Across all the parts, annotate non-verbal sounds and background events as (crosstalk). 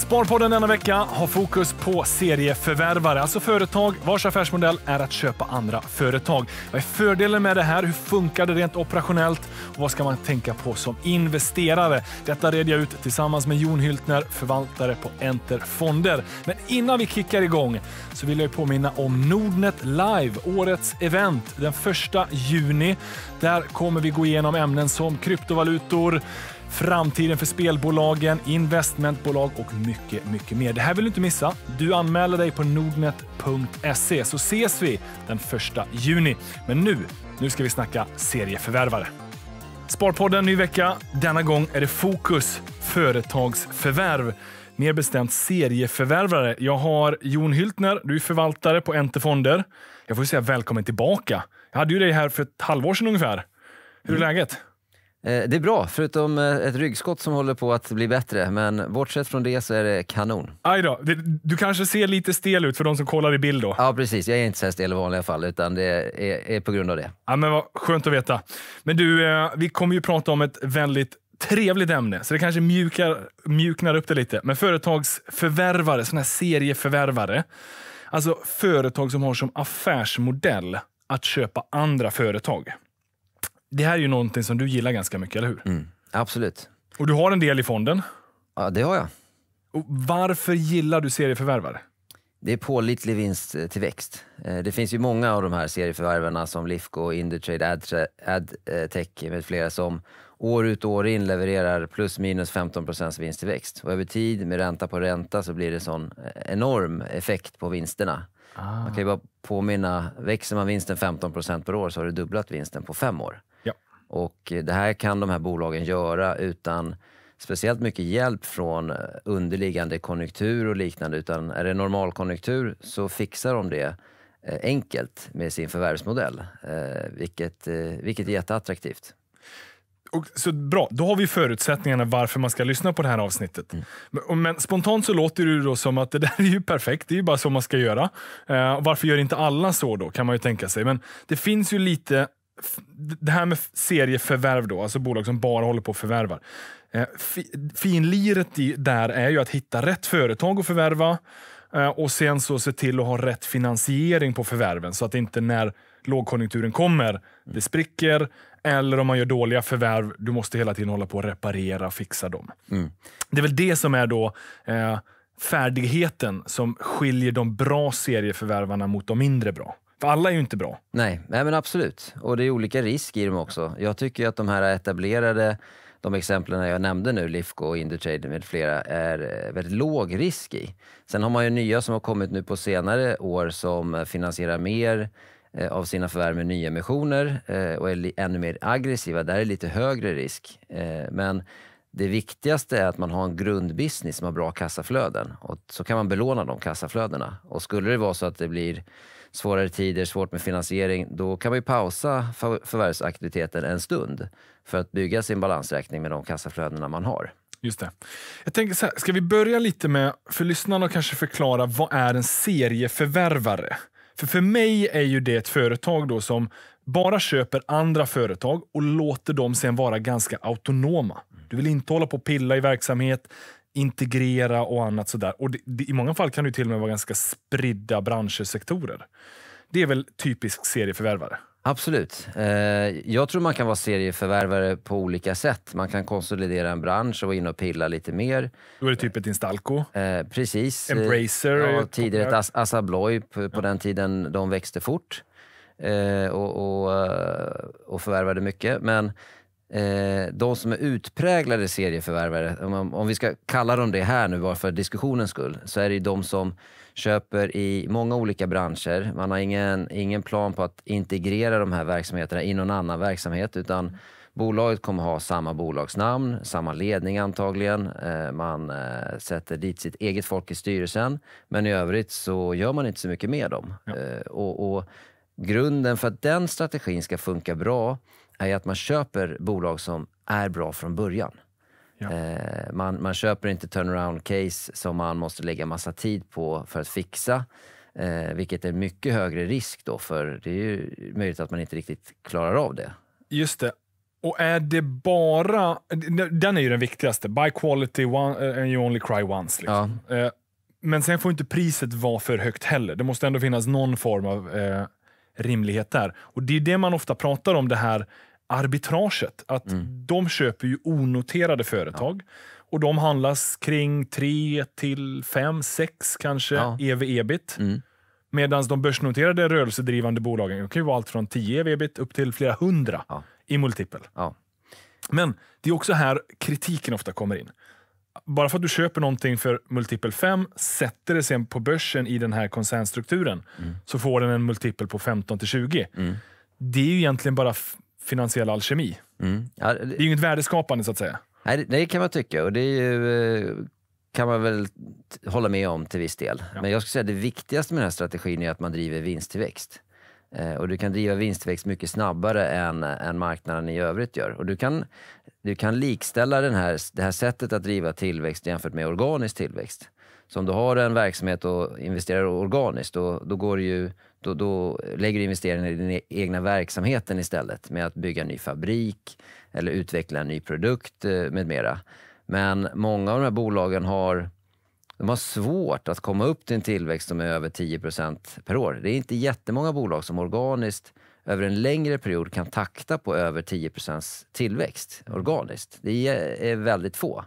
Sparpodden denna vecka har fokus på serieförvärvare, alltså företag vars affärsmodell är att köpa andra företag. Vad är fördelen med det här? Hur funkar det rent operationellt? Och vad ska man tänka på som investerare? Detta red jag ut tillsammans med Jon Hyltner, förvaltare på Enter Fonder. Men innan vi kickar igång så vill jag påminna om Nordnet Live, årets event den 1 juni. Där kommer vi gå igenom ämnen som kryptovalutor, framtiden för spelbolagen, investmentbolag och mycket, mycket mer. Det här vill du inte missa. Du anmäler dig på nordnet.se så ses vi den 1 juni. Men nu, nu ska vi snacka serieförvärvare. Sparpodden ny vecka. Denna gång är det fokus företagsförvärv. Mer bestämt serieförvärvare. Jag har Jon Hyltner, du är förvaltare på Ente Fonder. Jag får säga välkommen tillbaka. Jag hade ju dig här för ett halvår sedan ungefär. Hur är mm. läget? Eh, det är bra, förutom eh, ett ryggskott som håller på att bli bättre. Men bortsett från det så är det kanon. Aj då, du kanske ser lite stel ut för de som kollar i bild då. Ja, precis. Jag är inte så här stel i vanliga fall, utan det är, på grund av det. Ja, men vad skönt att veta. Men du, eh, vi kommer ju prata om ett väldigt trevligt ämne, så det kanske mjukar, mjuknar upp det lite. Men företagsförvärvare, sådana här serieförvärvare. Alltså företag som har som affärsmodell att köpa andra företag. Det här är ju någonting som du gillar ganska mycket, eller hur? Mm, absolut. Och du har en del i fonden? Ja, det har jag. Och varför gillar du serieförvärvare? Det är pålitlig vinsttillväxt. Eh, eh, det finns ju många av de här serieförvärvarna som Lifco, Indutrade, Adtech Ad, med flera som år ut och år in levererar plus minus 15 procents vinsttillväxt. Och över tid med ränta på ränta så blir det sån eh, enorm effekt på vinsterna. Ah. Man kan ju ah. bara påminna, växer man vinsten 15 procent per år så har du dubblat vinsten på fem år. Och det här kan de här bolagen göra utan speciellt mycket hjälp från underliggande konjunktur och liknande. Utan är det normalkonjunktur så fixar de det eh, enkelt med sin förvärvsmodell, eh, vilket, eh, vilket är jätteattraktivt. Och, så bra, då har vi förutsättningarna varför man ska lyssna på det här avsnittet. Mm. Men, men, spontant så låter det då som att det där är ju perfekt, det är ju bara så man ska göra. Eh, varför gör inte alla så då, kan man ju tänka sig. Men det finns ju lite det här med serieförvärv då, alltså bolag som bara håller på och förvärvar. Eh, finliret där är ju att hitta rätt företag att förvärva eh, och sen så se till att ha rätt finansiering på förvärven så att inte när lågkonjunkturen kommer, det spricker eller om man gör dåliga förvärv, du måste hela tiden hålla på och reparera fixa dem. Mm. Det är väl det som är då eh, färdigheten som skiljer de bra serieförvärvarna mot de mindre bra. För alla är ju inte bra. Nej, nej men absolut. Och det är olika risk i dem också. Jag tycker att de här etablerade, de exemplen jag nämnde nu, Lifco och Indutrade med flera, är eh, väldigt låg risk i. Sen har man ju nya som har kommit nu på senare år som finansierar mer eh, av sina förvärv med nyemissioner eh, och är ännu mer aggressiva. Där är det lite högre risk. Men det viktigaste är att man har en grundbusiness som har bra kassaflöden och så kan man belåna de kassaflödena. Och skulle det vara så att det blir svårare tider, svårt med finansiering, då kan man ju pausa förvärvsaktiviteten en stund för att bygga sin balansräkning med de kassaflödena man har. Just det. Jag tänker så här, ska vi börja lite med, för lyssnarna och kanske förklara, vad är en serieförvärvare? För för mig är ju det ett företag då som bara köper andra företag och låter dem sen vara ganska autonoma. Du vill inte hålla på och pilla i verksamhet, integrera och annat sådär. Och det, det, I många fall kan det till och med vara ganska spridda branscher, sektorer. Det är väl typisk serieförvärvare? Absolut. Eh, jag tror man kan vara serieförvärvare på olika sätt. Man kan konsolidera en bransch och vara inne och pilla lite mer. Då är det typ ett Instalco? Eh, precis. Embracer? Ja, tidigare ett Assa Abloy på, på ja. den tiden de växte fort eh, och, och, och förvärvade mycket. Men Eh, de som är utpräglade serieförvärvare, om, om, vi ska kalla dem det här nu bara för diskussionens skull, så är det ju de som köper i många olika branscher. Man har ingen, ingen plan på att integrera de här verksamheterna i någon annan verksamhet, utan Bolaget kommer ha samma bolagsnamn, samma ledning antagligen. Eh, man eh, sätter dit sitt eget folk i styrelsen, men i övrigt så gör man inte så mycket med dem. Ja. Och, och, grunden för att den strategin ska funka bra är att man köper bolag som är bra från början. Ja. Eh, man, man köper inte turnaround-case som man måste lägga massa tid på för att fixa. Eh, vilket är mycket högre risk då, för det är ju möjligt att man inte riktigt klarar av det. Just det. Och är det bara... Den är ju den viktigaste. Buy quality one, eh, and you only cry once. Liksom. Ja. Eh, men sen får inte priset vara för högt heller. Det måste ändå finnas någon form av eh, rimlighet där. Och Det är det man ofta pratar om, det här arbitraget. Att mm. De köper ju onoterade företag. Ja. Och de handlas kring 3 till 5, 6 kanske ja. ev-ebit. Mm. Medan de börsnoterade rörelsedrivande bolagen kan ju vara allt från 10 ev-ebit upp till flera hundra ja. i multipel. Men det är också här kritiken ofta kommer in. Bara för att du köper någonting för multipel 5, sätter det sen på börsen i den här koncernstrukturen, mm. så får den en multipel på 15 till 20. Mm. Det är ju egentligen bara finansiell alkemi. Mm. Ja, det, det är ju inget värdeskapande så att säga. Nej, det, kan man tycka och det är ju, eh, kan man väl hålla med om till viss del. Ja. Men jag skulle säga att det viktigaste med den här strategin är att man driver vinsttillväxt. Eh, och du kan driva vinsttillväxt mycket snabbare än, än marknaden i övrigt gör. Och du kan, du kan likställa den här, det här sättet att driva tillväxt jämfört med organisk tillväxt. Så om du har en verksamhet och investerar organiskt, då, då går det ju då, då lägger du investeringen i den e-, egna verksamheten istället med att bygga en ny fabrik eller utveckla en ny produkt eh, med mera. Men många av de här bolagen har, de har svårt att komma upp till en tillväxt som är över 10 per år. Det är inte jättemånga bolag som organiskt över en längre period kan takta på över 10 tillväxt organiskt. Det är väldigt få.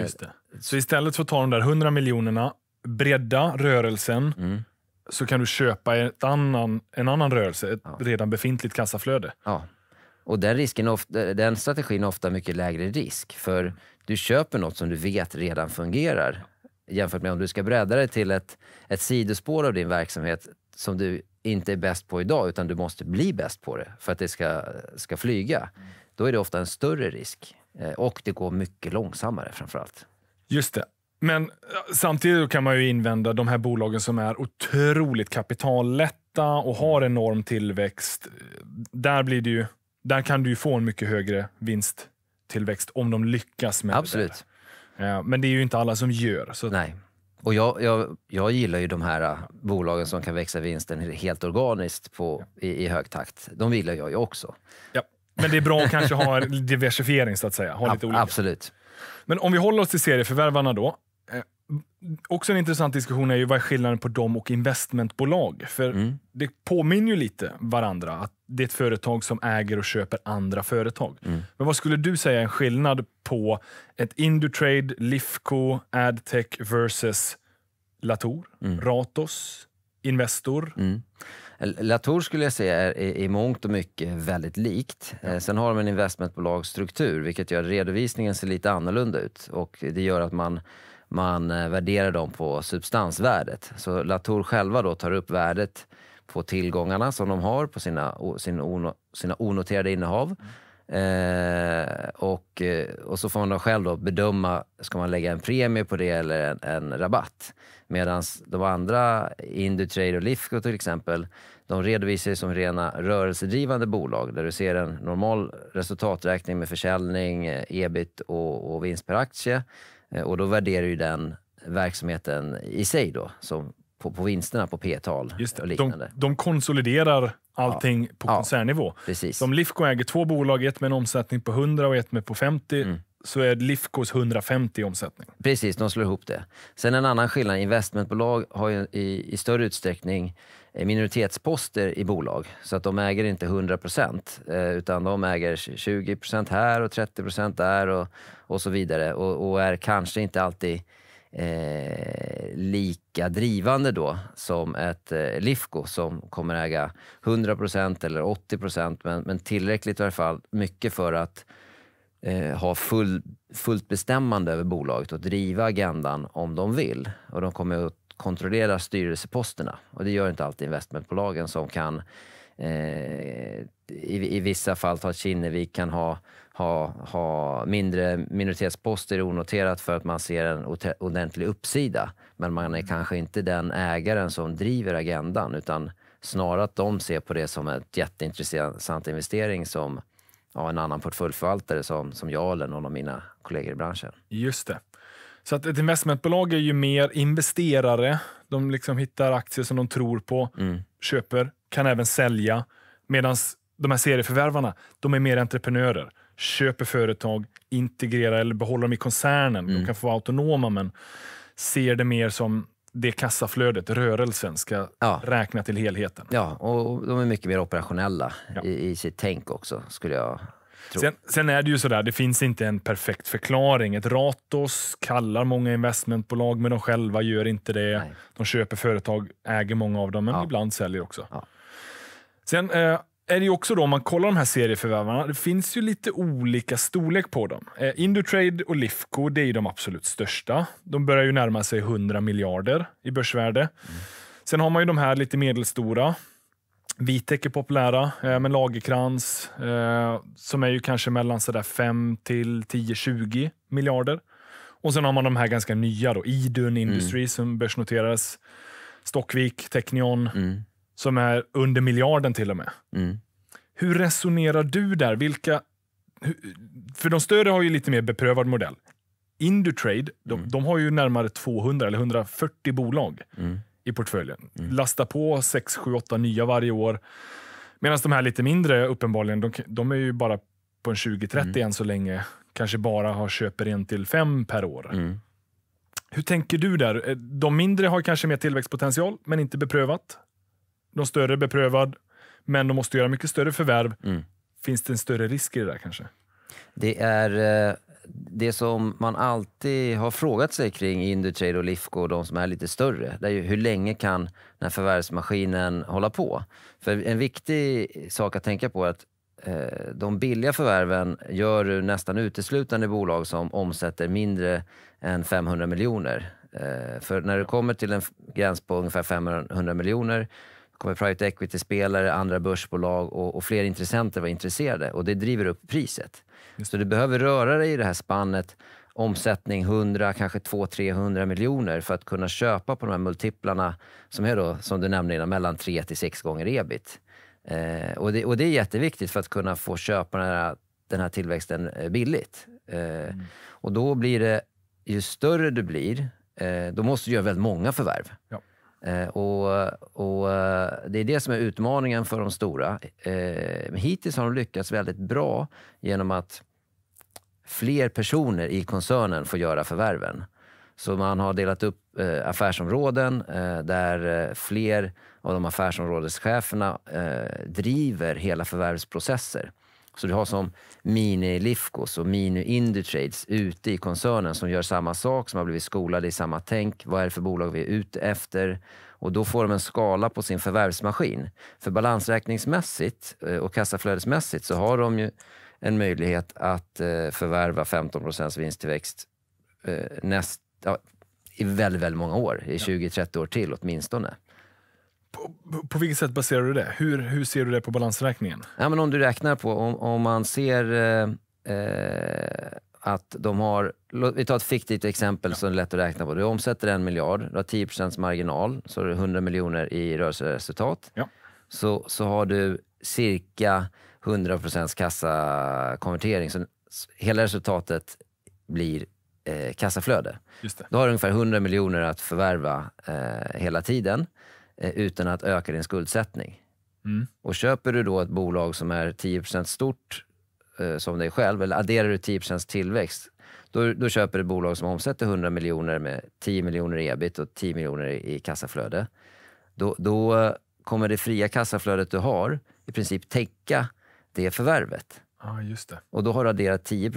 Just det. Eh, Så istället för att ta de där 100 miljonerna, bredda rörelsen, mm så kan du köpa ett annan, en annan rörelse, ett ja. redan befintligt kassaflöde. Ja. Och den, risken ofta, den strategin är ofta mycket lägre risk, för du köper något som du vet redan fungerar jämfört med om du ska bredda det till ett, ett sidospår av din verksamhet som du inte är bäst på idag, utan du måste bli bäst på det för att det ska, ska flyga. Då är det ofta en större risk eh, och det går mycket långsammare framför allt. Just det. Men eh, samtidigt kan man ju invända de här bolagen som är otroligt kapitallätta och har enorm tillväxt. Eh, där, blir det ju, där kan du ju få en mycket högre vinsttillväxt om de lyckas med Absolut. det. Där. Eh, men det är ju inte alla som gör. Så Nej. Och jag, jag, jag gillar ju de här bolagen som kan växa vinsten helt organiskt på, i, i hög takt. De gillar jag ju också. Ja. Men det är bra att kanske ha (laughs) diversifiering, så att säga. Ha lite olika. Absolut. Men om vi håller oss till serieförvärvarna då. Eh, också en intressant diskussion är ju vad är skillnaden på dem och investmentbolag? För mm. det påminner ju lite varandra, att det är ett företag som äger och köper andra företag. Mm. Men vad skulle du säga är en skillnad på ett Indutrade, Lifco, Adtech versus Latour, mm. Ratos, Investor? Mm. Latour skulle jag säga är i mångt och mycket väldigt likt. Ja. Eh, sen har de en investmentbolagsstruktur vilket gör att redovisningen ser lite annorlunda ut och det gör att man man eh, värderar dem på substansvärdet. Så Latour själva då tar upp värdet på tillgångarna som de har på sina, sin ono, sina onoterade innehav. Eh, och, eh, och så får man själv då bedöma, ska man lägga en premie på det eller en, en rabatt? Medan de andra, Indutrade och Lifco till exempel, de redovisar som rena rörelsedrivande bolag där du ser en normal resultaträkning med försäljning, eh, ebit och, och vinst per aktie. Eh, och då värderar ju den verksamheten i sig då, som på, på vinsterna på P-tal och liknande. De, de konsoliderar allting ja. på koncernnivå. Ja, precis. Om Lifco äger två bolag, ett med en omsättning på 100 och ett med på 50, mm. så är Lifcos 150 i omsättning. Precis, de slår ihop det. Sen en annan skillnad, investmentbolag har i, i större utsträckning Eh, minoritetsposter i bolag. Så att de äger inte 100 procent eh, utan de äger 20 procent här och 30 procent där och, och så vidare och, och är kanske inte alltid eh, lika drivande då som ett eh, Lifco som kommer äga 100 procent eller 80 procent men, men tillräckligt i alla fall mycket för att eh, ha full, fullt bestämmande över bolaget och driva agendan om de vill. Och de kommer att kontrollerar styrelseposterna. Och det gör inte alltid investmentbolagen som kan eh, i, i, vissa fall ta att Kinnevik kan ha, ha, ha mindre minoritetsposter onoterat för att man ser en ordentlig uppsida. Men man är kanske inte den ägaren som driver agendan utan snarare att de ser på det som en jätteintressant investering som ja, en annan portföljförvaltare som, som jag eller någon av mina kollegor i branschen. Just det. Så att ett investmentbolag är ju mer investerare. De liksom hittar aktier som de tror på, mm. köper, kan även sälja. Medan de här serieförvärvarna, de är mer entreprenörer. Köper företag, integrerar eller behåller dem i koncernen. Mm. De kan få vara autonoma, men ser det mer som det kassaflödet, rörelsen, ska ja. räkna till helheten. Ja, och de är mycket mer operationella ja. i, i sitt tänk också, skulle jag Sen, sen, är det ju sådär, det finns inte en perfekt förklaring. Ett Ratos kallar många investmentbolag, men de själva gör inte det. Nej. De köper företag, äger många av dem, men ja. ibland säljer också. Ja. Sen eh, är det också då, om man kollar de här serieförvärvarna, det finns ju lite olika storlek på dem. Eh, Indutrade och Lifco, det är de absolut största. De börjar ju närma sig 100 miljarder i börsvärde. Mm. Sen har man ju de här lite medelstora. Vitek är populära, eh, men Lagerkrans eh, som är ju kanske mellan 5 till 10-20 miljarder. Och sen har man de här ganska nya då, Idun mm. Industries mm. som börsnoterades, Stockvik, Technion, mm. som är under miljarden till och med. Mm. Hur resonerar du där? Vilka, för de större har ju lite mer beprövad modell. Indutrade, de, mm. de har ju närmare 200 eller 140 bolag. Mm i portföljen. Mm. Lasta på 6, 7, 8 nya varje år. Medan de här lite mindre uppenbarligen, de, de är ju bara på en 20-30 mm. än så länge. Kanske bara har köper en till fem per år. Mm. Hur tänker du där? Eh, de mindre har kanske mer tillväxtpotential, men inte beprövat. De större är beprövad, men de måste göra mycket större förvärv. Mm. Finns det en större risk i det där kanske? Det är eh, det som man alltid har frågat sig kring Indutrade och Lifco och de som är lite större, det är ju hur länge kan den här förvärvsmaskinen hålla på? För en viktig sak att tänka på är att eh, de billiga förvärven gör du nästan uteslutande i bolag som omsätter mindre än 500 miljoner. Eh, för när du kommer till en gräns på ungefär 500 miljoner kommer private equity-spelare, andra börsbolag och, och fler intressenter vara intresserade och det driver upp priset. Så du behöver röra dig i det här spannet omsättning 100, kanske 200-300 miljoner för att kunna köpa på de här multiplarna som är då, som du nämnde innan, mellan 3 till 6 gånger ebit. Eh, och, det, och det är jätteviktigt för att kunna få köpa den här, den här tillväxten eh, billigt. Eh, mm. Och då blir det, ju större du blir, eh, då måste du göra väldigt många förvärv. Ja. Eh, och, och, eh, Det är det som är utmaningen för de stora. Eh, hittills har de lyckats väldigt bra genom att fler personer i koncernen får göra förvärven. Så man har delat upp eh, affärsområden där fler av de affärsområdescheferna driver hela förvärvsprocesser. Så du har som mini-Lifcos och mini-Indutrades ute i koncernen som gör samma sak, som har blivit skolade i samma tänk. Vad är det för bolag vi är ute efter? Och då får de en skala på sin förvärvsmaskin. För balansräkningsmässigt eh, och kassaflödesmässigt så har de ju en möjlighet att eh, förvärva 15 procents vinsttillväxt eh, näst, ja, i väldigt, väldigt många år, i 20-30 år till åtminstone på, på vilket sätt baserar du det? Hur, hur ser du det på balansräkningen? Ja, men om du räknar på, om, om man ser eh, eh att de har, vi tar ett fiktivt exempel ja. som är lätt att räkna på. Du omsätter en miljard, du har 10 marginal, så har du 100 miljoner i rörelseresultat. Ja. Så, så har du cirka 100 kassakonvertering. Så hela resultatet blir eh, kassaflöde. Just det. Då har du ungefär 100 miljoner att förvärva eh, hela tiden. Eh, utan att öka din skuldsättning. Mm. Och köper du då ett bolag som är 10 stort eh, som dig själv, eller adderar du 10 tillväxt, då, då, köper du ett bolag som omsätter 100 miljoner med 10 miljoner i ebit och 10 miljoner i, kassaflöde. Då, då, kommer det fria kassaflödet du har i princip täcka det förvärvet. Ah, just det. Och då har du adderat 10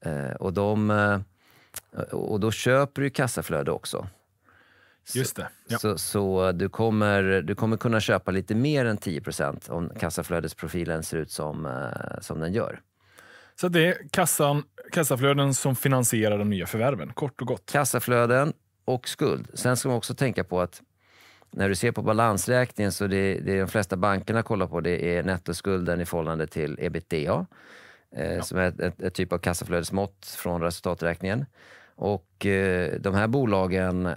eh, och, de, eh, och då köper du kassaflöde också. Just det. Ja. Så, så, du, kommer, du kommer kunna köpa lite mer än 10 om kassaflödesprofilen ser ut som, eh, som den gör. Så det är kassan, kassaflöden som finansierar de nya förvärven, kort och gott? Kassaflöden och skuld. Sen ska man också tänka på att när du ser på balansräkningen så det, det de flesta bankerna kollar på det är nettoskulden i förhållande till ebitda, eh, ja. som är ett, ett, ett, typ av kassaflödesmått från resultaträkningen. Och eh, de här bolagen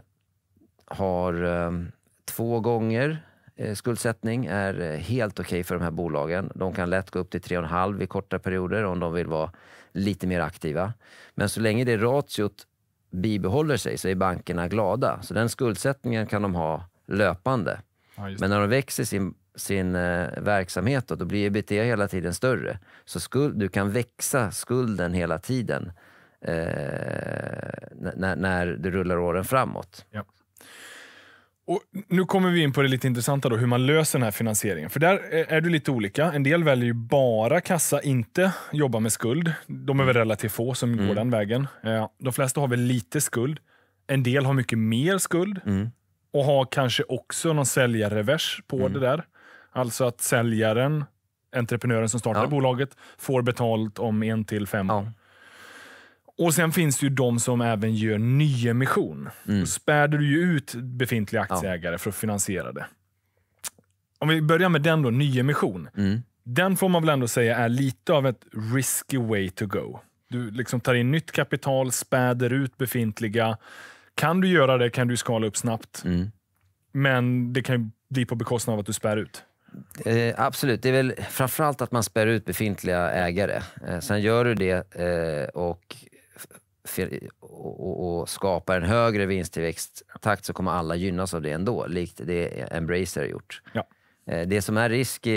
har ehm, två gånger eh, skuldsättning är eh, helt okej okay för de här bolagen. De kan lätt gå upp till 3,5 i korta perioder om de vill vara lite mer aktiva. Men så länge det ratiot bibehåller sig så är bankerna glada. Så den skuldsättningen kan de ha löpande. Ja, Men när de växer sin, sin eh, verksamhet då, då blir ebitda hela tiden större. Så skuld, du kan växa skulden hela tiden eh, när, när du rullar åren framåt. Ja. Och nu kommer vi in på det lite intressanta, då, hur man löser den här finansieringen. För där är det lite olika. En del väljer ju bara kassa, inte jobba med skuld. De är väl relativt få som mm. går den vägen. Eh, de flesta har väl lite skuld. En del har mycket mer skuld mm. och har kanske också någon säljarrevers på mm. det där. Alltså att säljaren, entreprenören som startade ja. bolaget, får betalt om en till fem år. Ja. Och sen finns det ju de som även gör nyemission. Mm. Då späder du ju ut befintliga aktieägare ja. för att finansiera det. Om vi börjar med den då, nyemission. Mm. Den får man väl ändå säga är lite av ett risky way to go. Du liksom tar in nytt kapital, späder ut befintliga. Kan du göra det kan du skala upp snabbt. Mm. Men det kan bli på bekostnad av att du spär ut. Eh, absolut. Det är väl framförallt att man spär ut befintliga ägare. Eh, sen gör du det eh, och och, skapar en högre vinsttillväxttakt så kommer alla gynnas av det ändå, likt det Embracer har gjort. Ja. Eh, det som är risk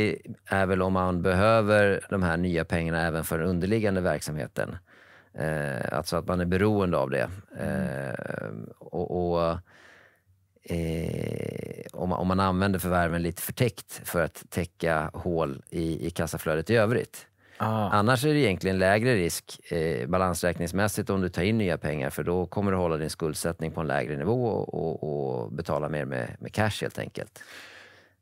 är väl om man behöver de här nya pengarna även för den underliggande verksamheten. Eh, alltså att man är beroende av det. Eh, och, och eh, om, om, man använder förvärven lite förtäckt för att täcka hål i, i kassaflödet i övrigt. Ah. Annars är det egentligen lägre risk eh, balansräkningsmässigt om du tar in nya pengar för då kommer du hålla din skuldsättning på en lägre nivå och, och, och betala mer med, med cash helt enkelt.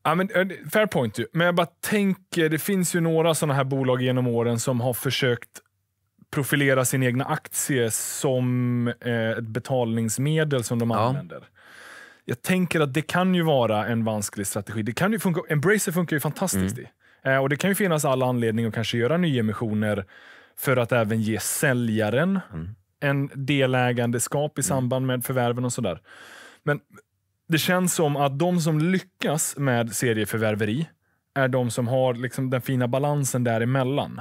Ja, men, eh, fair point. Men jag bara tänker, det finns ju några sådana här bolag genom åren som har försökt profilera sin egna aktie som eh, ett betalningsmedel som de ja. använder. Jag tänker att det kan ju vara en vansklig strategi. Det kan ju funka, Embracer funkar ju fantastiskt mm. i. Eh, och Det kan ju finnas all anledning att kanske göra nyemissioner för att även ge säljaren mm. en delägandeskap i mm. samband med förvärven och sådär. Men det känns som att de som lyckas med serieförvärveri är de som har liksom den fina balansen däremellan.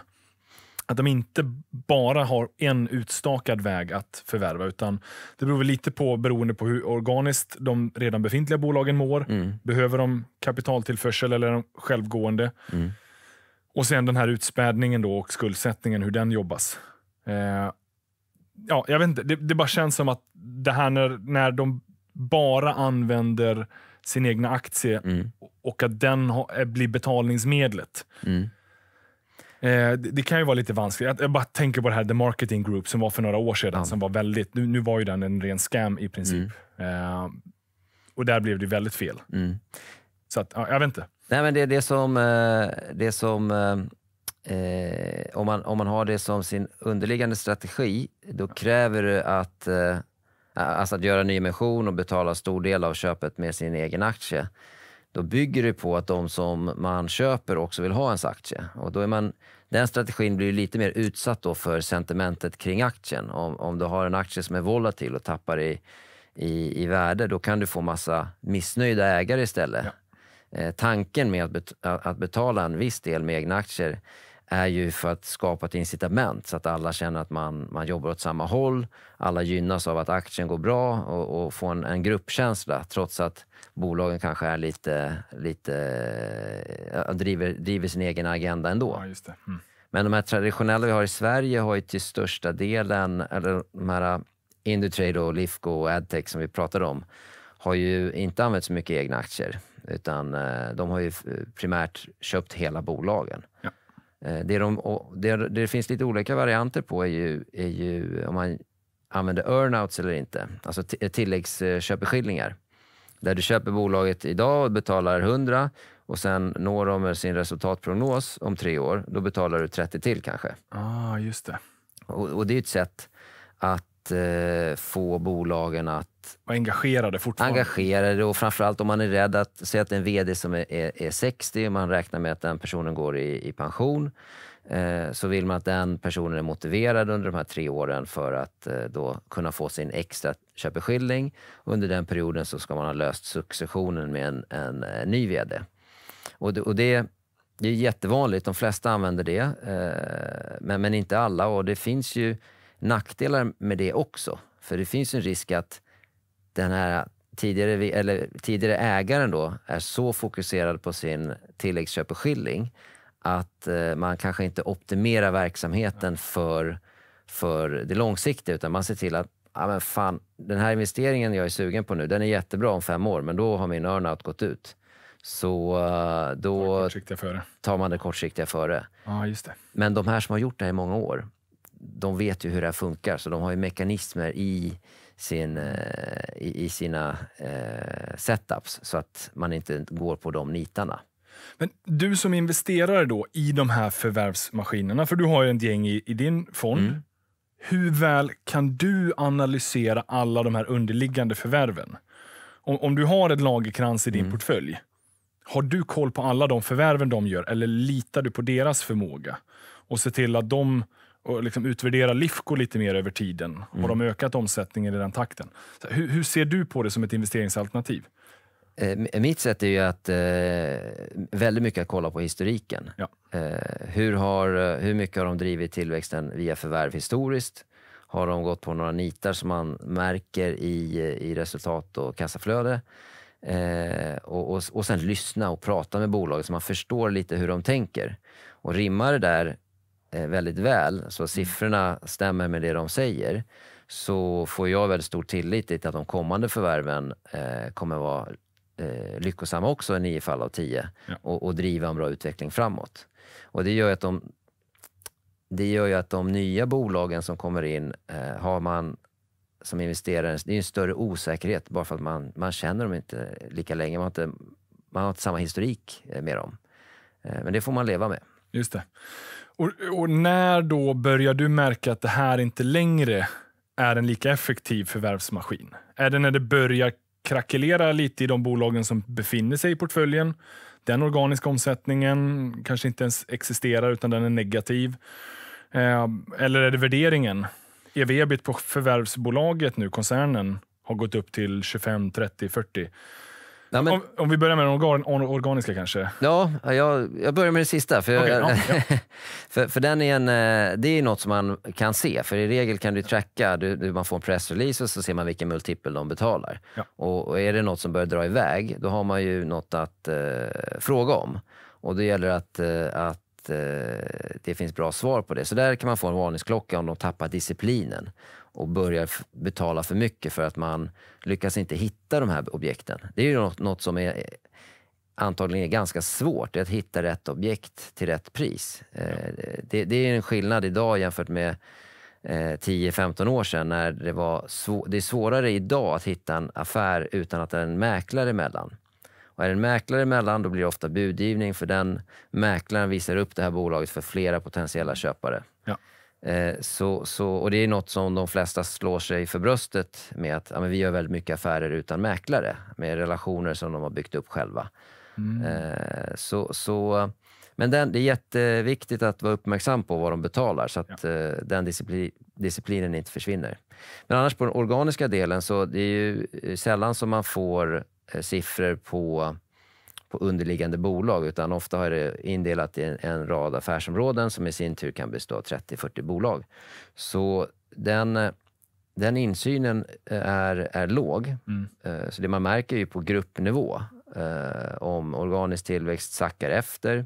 Att de inte bara har en utstakad väg att förvärva, utan det beror lite på beroende på hur organiskt de redan befintliga bolagen mår. Mm. Behöver de kapitaltillförsel eller är de självgående? Mm. Och sen den här utspädningen då och skuldsättningen, hur den jobbas. Eh, ja, jag vet inte, det, det, bara känns som att det här när, när de bara använder sin egna aktie mm. och att den ha, eh, blir betalningsmedlet. Mm. Eh, det, kan ju vara lite vanskligt. Jag, bara tänker på det här The Marketing Group som var för några år sedan. Mm. Som var väldigt, nu, nu var ju den en ren scam i princip. Mm. Eh, och där blev det väldigt fel. Mm. Så att, ja, jag vet inte. Nej, men det är det som... Eh, det som eh, eh, om, man, om man har det som sin underliggande strategi, då kräver det att, alltså att göra nyemission och betala stor del av köpet med sin egen aktie. Då bygger det på att de som man köper också vill ha ens aktie. Och då är man, den strategin blir lite mer utsatt då för sentimentet kring aktien. Om, om du har en aktie som är volatil och tappar i i, i värde, då kan du få massa missnöjda ägare istället. Ja. Eh, tanken med att betala en viss del med egna aktier är ju för att skapa ett incitament så att alla känner att man, man jobbar åt samma håll. Alla gynnas av att aktien går bra och, och får en, en gruppkänsla trots att bolagen kanske är lite, lite, eh, driver, driver sin egen agenda ändå. Ja, mm. Men de här traditionella vi har i Sverige har ju till största delen, eller de här eh, Indutrade, och Lifco och Adtech som vi pratade om, har ju inte använt så mycket egna aktier. Utan eh, de har ju eh, primärt köpt hela bolagen. Ja. Eh, det, de, det, det, finns lite olika varianter på är ju, är ju om man använder earnouts eller inte. Alltså tilläggsköpeskillingar. Där du köper bolaget idag och betalar 100 och sen når de med sin resultatprognos om tre år. Då betalar du 30 till kanske. ah, just det. Och, och det är ett sätt att att eh, få bolagen att... Vara engagerade fortfarande. Engagerade och framförallt om man är rädd att, säga att det är en VD som är, är, är 60 och man räknar med att den personen går i, i pension. Eh, så vill man att den personen är motiverad under de här tre åren för att eh, då kunna få sin extra köpeskilling. Under den perioden så ska man ha löst successionen med en, en, en eh, ny VD. Och, och det det är jättevanligt, de flesta använder det, eh, men, men inte alla. Och det finns ju nackdelar med det också. För det finns en risk att den här tidigare, eller tidigare ägaren då är så fokuserad på sin tilläggsköpeskilling att eh, man kanske inte optimerar verksamheten för, för det långsiktiga utan man ser till att ja, men fan, den här investeringen jag är sugen på nu, den är jättebra om fem år men då har min earnout gått ut. Så eh, då tar man det kortsiktiga före. Ja, just det. Men de här som har gjort det här i många år, de vet ju hur det här funkar, så de har ju mekanismer i, sin, eh, i, i sina eh, setups så att man inte går på de nitarna. Men du som investerare då i de här förvärvsmaskinerna, för du har ju ett gäng i, i din fond. Mm. Hur väl kan du analysera alla de här underliggande förvärven? Om, om du har ett lagerkrans i din mm. portfölj, har du koll på alla de förvärven de gör eller litar du på deras förmåga och ser till att de och liksom utvärdera Lifco lite mer över tiden? Mm. Har de ökat omsättningen i den takten? Hur, hur, ser du på det som ett investeringsalternativ? Eh, mitt sätt är ju att eh, väldigt mycket att kolla på historiken. Ja. Eh, hur, har, eh, hur mycket har de drivit tillväxten via förvärv historiskt? Har de gått på några nitar som man märker i, i resultat och kassaflöde? Eh, och, och, och sen lyssna och prata med bolaget så man förstår lite hur de tänker. Och rimmar det där Eh, väldigt väl, så mm. siffrorna stämmer med det de säger, så får jag väldigt stor tillit till att de kommande förvärven eh, kommer vara eh, lyckosamma också i nio fall av tio ja. och, och, driva en bra utveckling framåt. Och det gör att de, det gör ju att de nya bolagen som kommer in eh, har man som investerare, det är en större osäkerhet bara för att man, man känner dem inte lika länge. Man har inte, man har inte samma historik eh, med dem. Eh, men det får man leva med. Just det. Och, och, när då börjar du märka att det här inte längre är en lika effektiv förvärvsmaskin? Är det när det börjar krackelera lite i de bolagen som befinner sig i portföljen? Den organiska omsättningen kanske inte ens existerar utan den är negativ. Eh, eller är det värderingen? EV-EBIT på förvärvsbolaget nu, koncernen, har gått upp till 25, 30, 40. Ja, men... om, om, vi börjar med den organiska kanske? Ja, jag, jag börjar med det sista. För, okay, jag, ja, ja. (laughs) för, för den är en, eh, det är något som man kan se, för i regel kan du tracka. Du, du man får en pressrelease och så ser man vilken multipel de betalar. Och, och, är det något som börjar dra iväg, då har man ju något att eh, fråga om. Och det gäller att, eh, att eh, det finns bra svar på det. Så där kan man få en varningsklocka om de tappar disciplinen och börjar betala för mycket för att man lyckas inte hitta de här objekten. Det är ju något, något som är, antagligen är ganska svårt, att hitta rätt objekt till rätt pris. Ja. Eh, det, det, är en skillnad idag jämfört med 10-15 eh, år sedan när det var svår, det är svårare idag att hitta en affär utan att det är en mäklare emellan. Och är det en mäklare emellan då blir det ofta budgivning för den mäklaren visar upp det här bolaget för flera potentiella köpare. Ja. Eh, så, så, och det är något som de flesta slår sig för bröstet med att ja, vi gör väldigt mycket affärer utan mäklare, med relationer som de har byggt upp själva. Mm. Eh, så, så, men den, det är jätteviktigt att vara uppmärksam på vad de betalar så att ja. Eh, den disciplin, disciplinen inte försvinner. Men annars på den organiska delen så det är ju sällan som man får siffror på på underliggande bolag utan ofta har det indelat i en, en rad affärsområden som i sin tur kan bestå av 30-40 bolag. Så den, den insynen eh, är, är låg. Mm. Eh, så det man märker ju på gruppnivå eh, om organisk tillväxt sackar efter.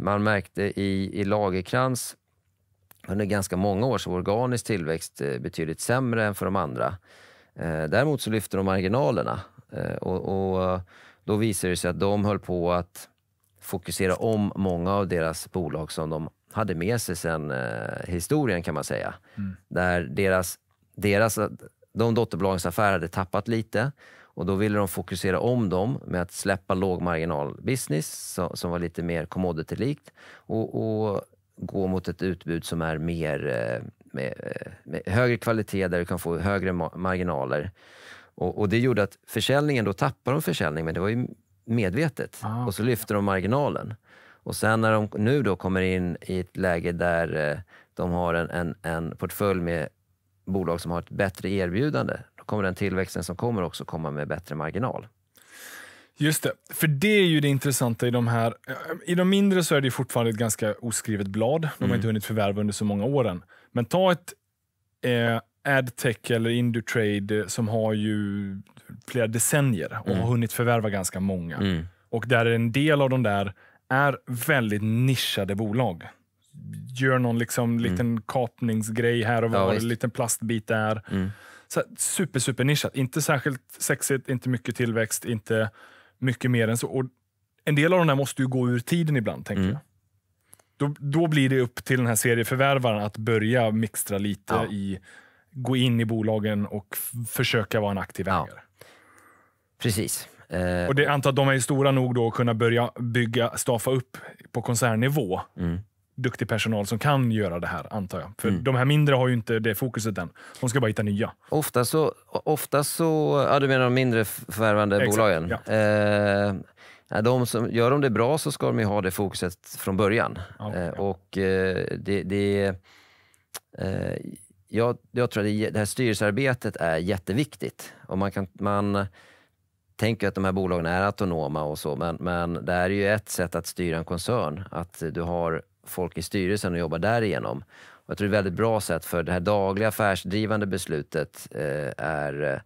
Man märkte i, i Lagerkrans under ganska många år så var organisk tillväxt betydligt sämre än för de andra. Däremot så lyfte de marginalerna och, och då visade det sig att de höll på att fokusera om många av deras bolag som de hade med sig sedan eh, historien kan man säga. Mm. Där deras, deras, de dotterbolagens affärer hade tappat lite och då ville de fokusera om dem med att släppa lågmarginalbusiness som, som var lite mer commodity-likt och, och, gå mot ett utbud som är mer eh, med, eh, med högre kvalitet där du kan få högre marginaler och, och, det gjorde att försäljningen, då tappade de försäljning, men det var ju medvetet. Ah, okay. Och så lyfte de marginalen. Och sen när de nu då kommer in i ett läge där eh, de har en, en, en portfölj med bolag som har ett bättre erbjudande, då kommer den tillväxten som kommer också komma med bättre marginal. Just det, för det är ju det intressanta i de här. Eh, I de mindre så är det fortfarande ett ganska oskrivet blad. De har mm. inte hunnit förvärva under så många åren. Men ta ett eh, adtech eller Indutrade eh, som har ju flera decennier och mm. har hunnit förvärva ganska många. Mm. Och där en del av de där är väldigt nischade bolag. Gör någon liksom mm. liten kapningsgrej här och var, ja, en liten plastbit där. Mm. Så super, super nischat. Inte särskilt sexigt, inte mycket tillväxt, inte mycket mer än så. Och en del av de där måste ju gå ur tiden ibland, tänker mm. jag. Då, då blir det upp till den här serieförvärvaren att börja mixtra lite ja. i gå in i bolagen och försöka vara en aktiv ägare. Ja. Precis. Eh. Och det, antar att de är stora nog då att kunna börja bygga, staffa upp på koncernnivå. Mm. Duktig personal som kan göra det här, antar jag. För mm. de här mindre har ju inte det fokuset än. De ska bara hitta nya. Ofta så... Ofta så ja, du menar de mindre förvärvande Exakt, bolagen? Ja. Eh. De som, gör de det bra så ska de ju ha det fokuset från början. Ja, eh, ja. Och eh, det, det, eh, jag, jag tror att det, här styrelsearbetet är jätteviktigt. Och man, kan, man tänker att de här bolagen är autonoma och så, men, men det här är ju ett sätt att styra en koncern. Att du har folk i styrelsen och jobbar därigenom. jag tror det är ett väldigt bra sätt för det här dagliga affärsdrivande beslutet eh, är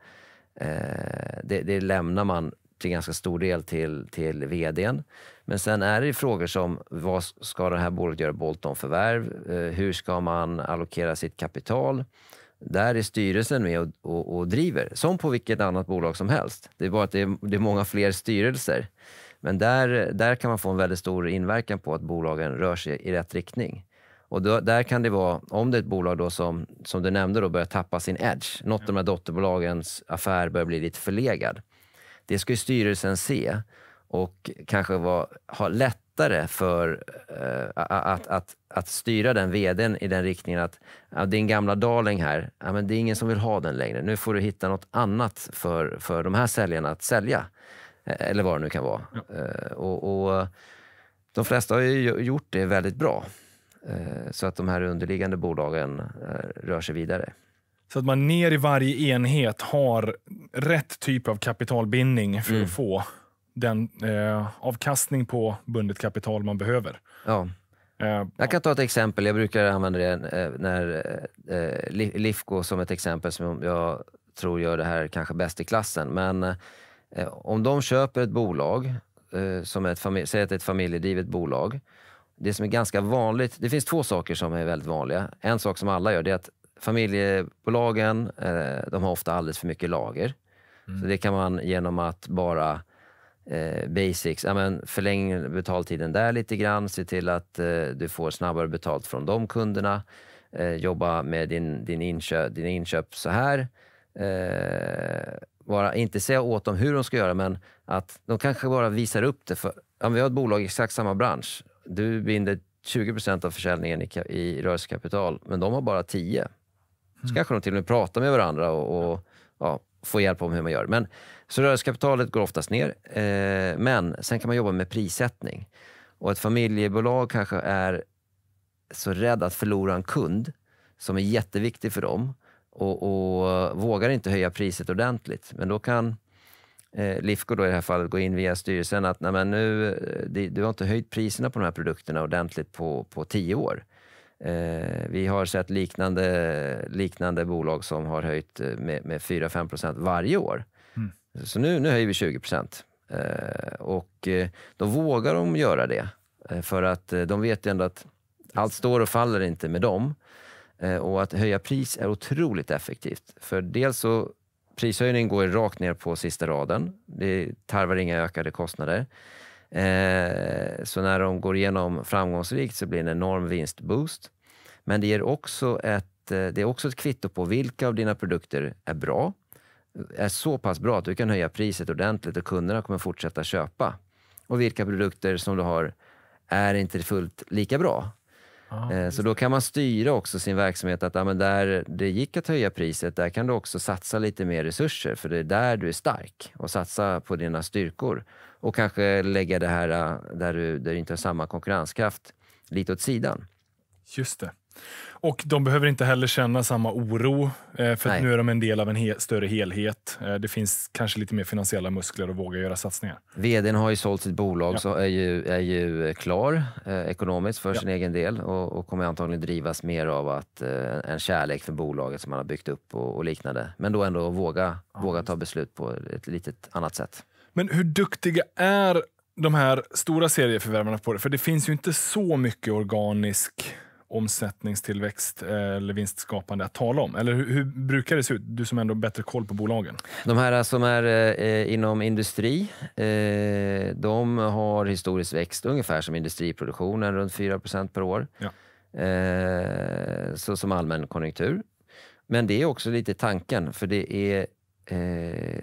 eh, det, det lämnar man till ganska stor del till, till vdn. Men sen är det frågor som vad ska det här bolaget göra Bolton-förvärv? Eh, hur ska man allokera sitt kapital? Där är styrelsen med och, och, och, driver, som på vilket annat bolag som helst. Det är bara att det är, det är många fler styrelser. Men där, där kan man få en väldigt stor inverkan på att bolagen rör sig i rätt riktning. Och då, där kan det vara, om det är ett bolag då som, som du nämnde, då börjar tappa sin edge. Något av de här dotterbolagens affär börjar bli lite förlegad. Det ska ju styrelsen se och kanske var, ha lättare för eh, att, att, att styra den vdn i den riktningen att ja, din gamla darling här, ja, men det är ingen som vill ha den längre. Nu får du hitta något annat för, för de här säljarna att sälja. Eh, eller vad det nu kan vara. Ja. Eh, och, och, de flesta har ju gjort det väldigt bra. Eh, så att de här underliggande bolagen eh, rör sig vidare. Så att man ner i varje enhet har rätt typ av kapitalbindning för mm. att få den eh, avkastning på bundet kapital man behöver. Ja. Eh, jag kan ta ett exempel. Jag brukar använda det eh, när eh, eh Lifco som ett exempel som jag tror gör det här kanske bäst i klassen. Men eh, om de köper ett bolag, eh, som är ett säg att det är ett familjedrivet bolag. Det som är ganska vanligt, det finns två saker som är väldigt vanliga. En sak som alla gör, det är att familjebolagen, de har ofta alldeles för mycket lager. Mm. Så det kan man genom att bara eh, basics. Ja, men förläng betaltiden där lite grann. Se till att eh, du får snabbare betalt från de kunderna. Eh, jobba med din, din inköp, dina inköp så här. bara, eh, inte säga åt dem hur de ska göra, men att de kanske bara visar upp det. För, om vi har ett bolag i exakt samma bransch. Du binder 20 procent av försäljningen i, i rörelsekapital, men de har bara 10. Mm. Så mm. kanske de till och med pratar med varandra och, och ja, får hjälp om hur man gör. Men så rörelsekapitalet går oftast ner, eh, men sen kan man jobba med prissättning. Och ett familjebolag kanske är så rädd att förlora en kund som är jätteviktig för dem och, och vågar inte höja priset ordentligt. Men då kan eh, Lifco då i det här fallet gå in via styrelsen att Nej, men nu, eh, du har inte höjt priserna på de här produkterna ordentligt på, på tio år. Eh, vi har sett liknande, liknande bolag som har höjt eh, med, med 4-5 procent varje år. Så nu, nu höjer vi 20 procent. Eh, och eh, då vågar de göra det. Eh, för att de vet ju ändå att allt står och faller inte med dem. Och att höja pris är otroligt effektivt. För dels så prishöjningen går rakt ner på sista raden. Det tarvar inga ökade kostnader. Så när de går igenom framgångsrikt så blir det en enorm vinstboost. Men det, ger också ett, det är också ett kvitto på vilka av dina produkter är bra är så pass bra att du kan höja priset ordentligt och kunderna kommer fortsätta köpa. Och vilka produkter som du har är inte fullt lika bra. Ah, så då kan man styra också sin verksamhet att ja, men där det gick att höja priset, där kan du också satsa lite mer resurser för det är där du är stark och satsa på dina styrkor. Och kanske lägga det här eh, där du, där du inte har samma konkurrenskraft lite åt sidan. Just det. Och de behöver inte heller känna samma oro, eh, för nu är de en del av en he större helhet. Eh, det finns kanske lite mer finansiella muskler att våga göra satsningar. Vdn har ju sålt sitt bolag, ja. så är ju, är ju eh, klar eh, ekonomiskt för ja. sin egen del och, och, kommer antagligen drivas mer av att, eh, en kärlek för bolaget som han har byggt upp och, och liknande. Men då ändå våga, ja, våga ta beslut på ett lite annat sätt. Men hur duktiga är de här stora serieförvärvarna på det? För det finns ju inte så mycket organisk omsättningstillväxt eller vinstskapande att tala om? Eller hur, hur brukar det se ut? Du som ändå har bättre koll på bolagen. De här som är eh, inom industri, eh, de har historiskt växt ungefär som industriproduktionen, runt 4 per år. Ja. Eh, så som allmän konjunktur. Men det är också lite tanken, för det är eh,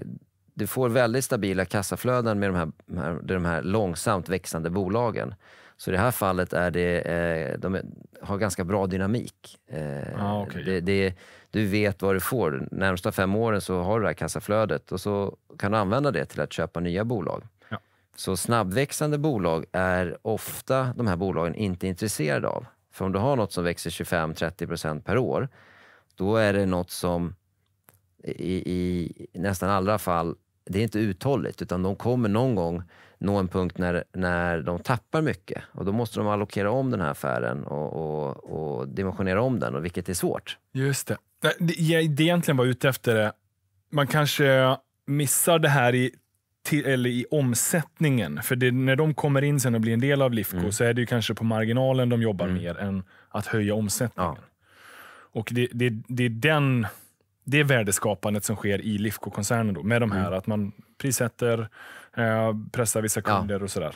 du får väldigt stabila kassaflöden med de här, de här långsamt växande bolagen. Så i det här fallet är det, eh, de har ganska bra dynamik. Eh, ah, okay. det, det, du vet vad du får. De närmsta fem åren så har du det här kassaflödet och så kan du använda det till att köpa nya bolag. Ja. Så snabbväxande bolag är ofta de här bolagen inte intresserade av. För om du har något som växer 25-30 procent per år, då är det något som i, i nästan alla fall det är inte uthålligt utan de kommer någon gång nå en punkt när, när de tappar mycket och då måste de allokera om den här affären och, och, och dimensionera om den, och vilket är svårt. Just det. Jag det egentligen var ute efter det, man kanske missar det här i till, eller i omsättningen. För det, när de kommer in sen och blir en del av Lifco mm. så är det ju kanske på marginalen de jobbar mm. mer än att höja omsättningen. Ja. Och det, det, det är den det värdeskapandet som sker i Lifco-koncernen med de här mm. att man prissätter, eh, pressar vissa kunder ja. och sådär.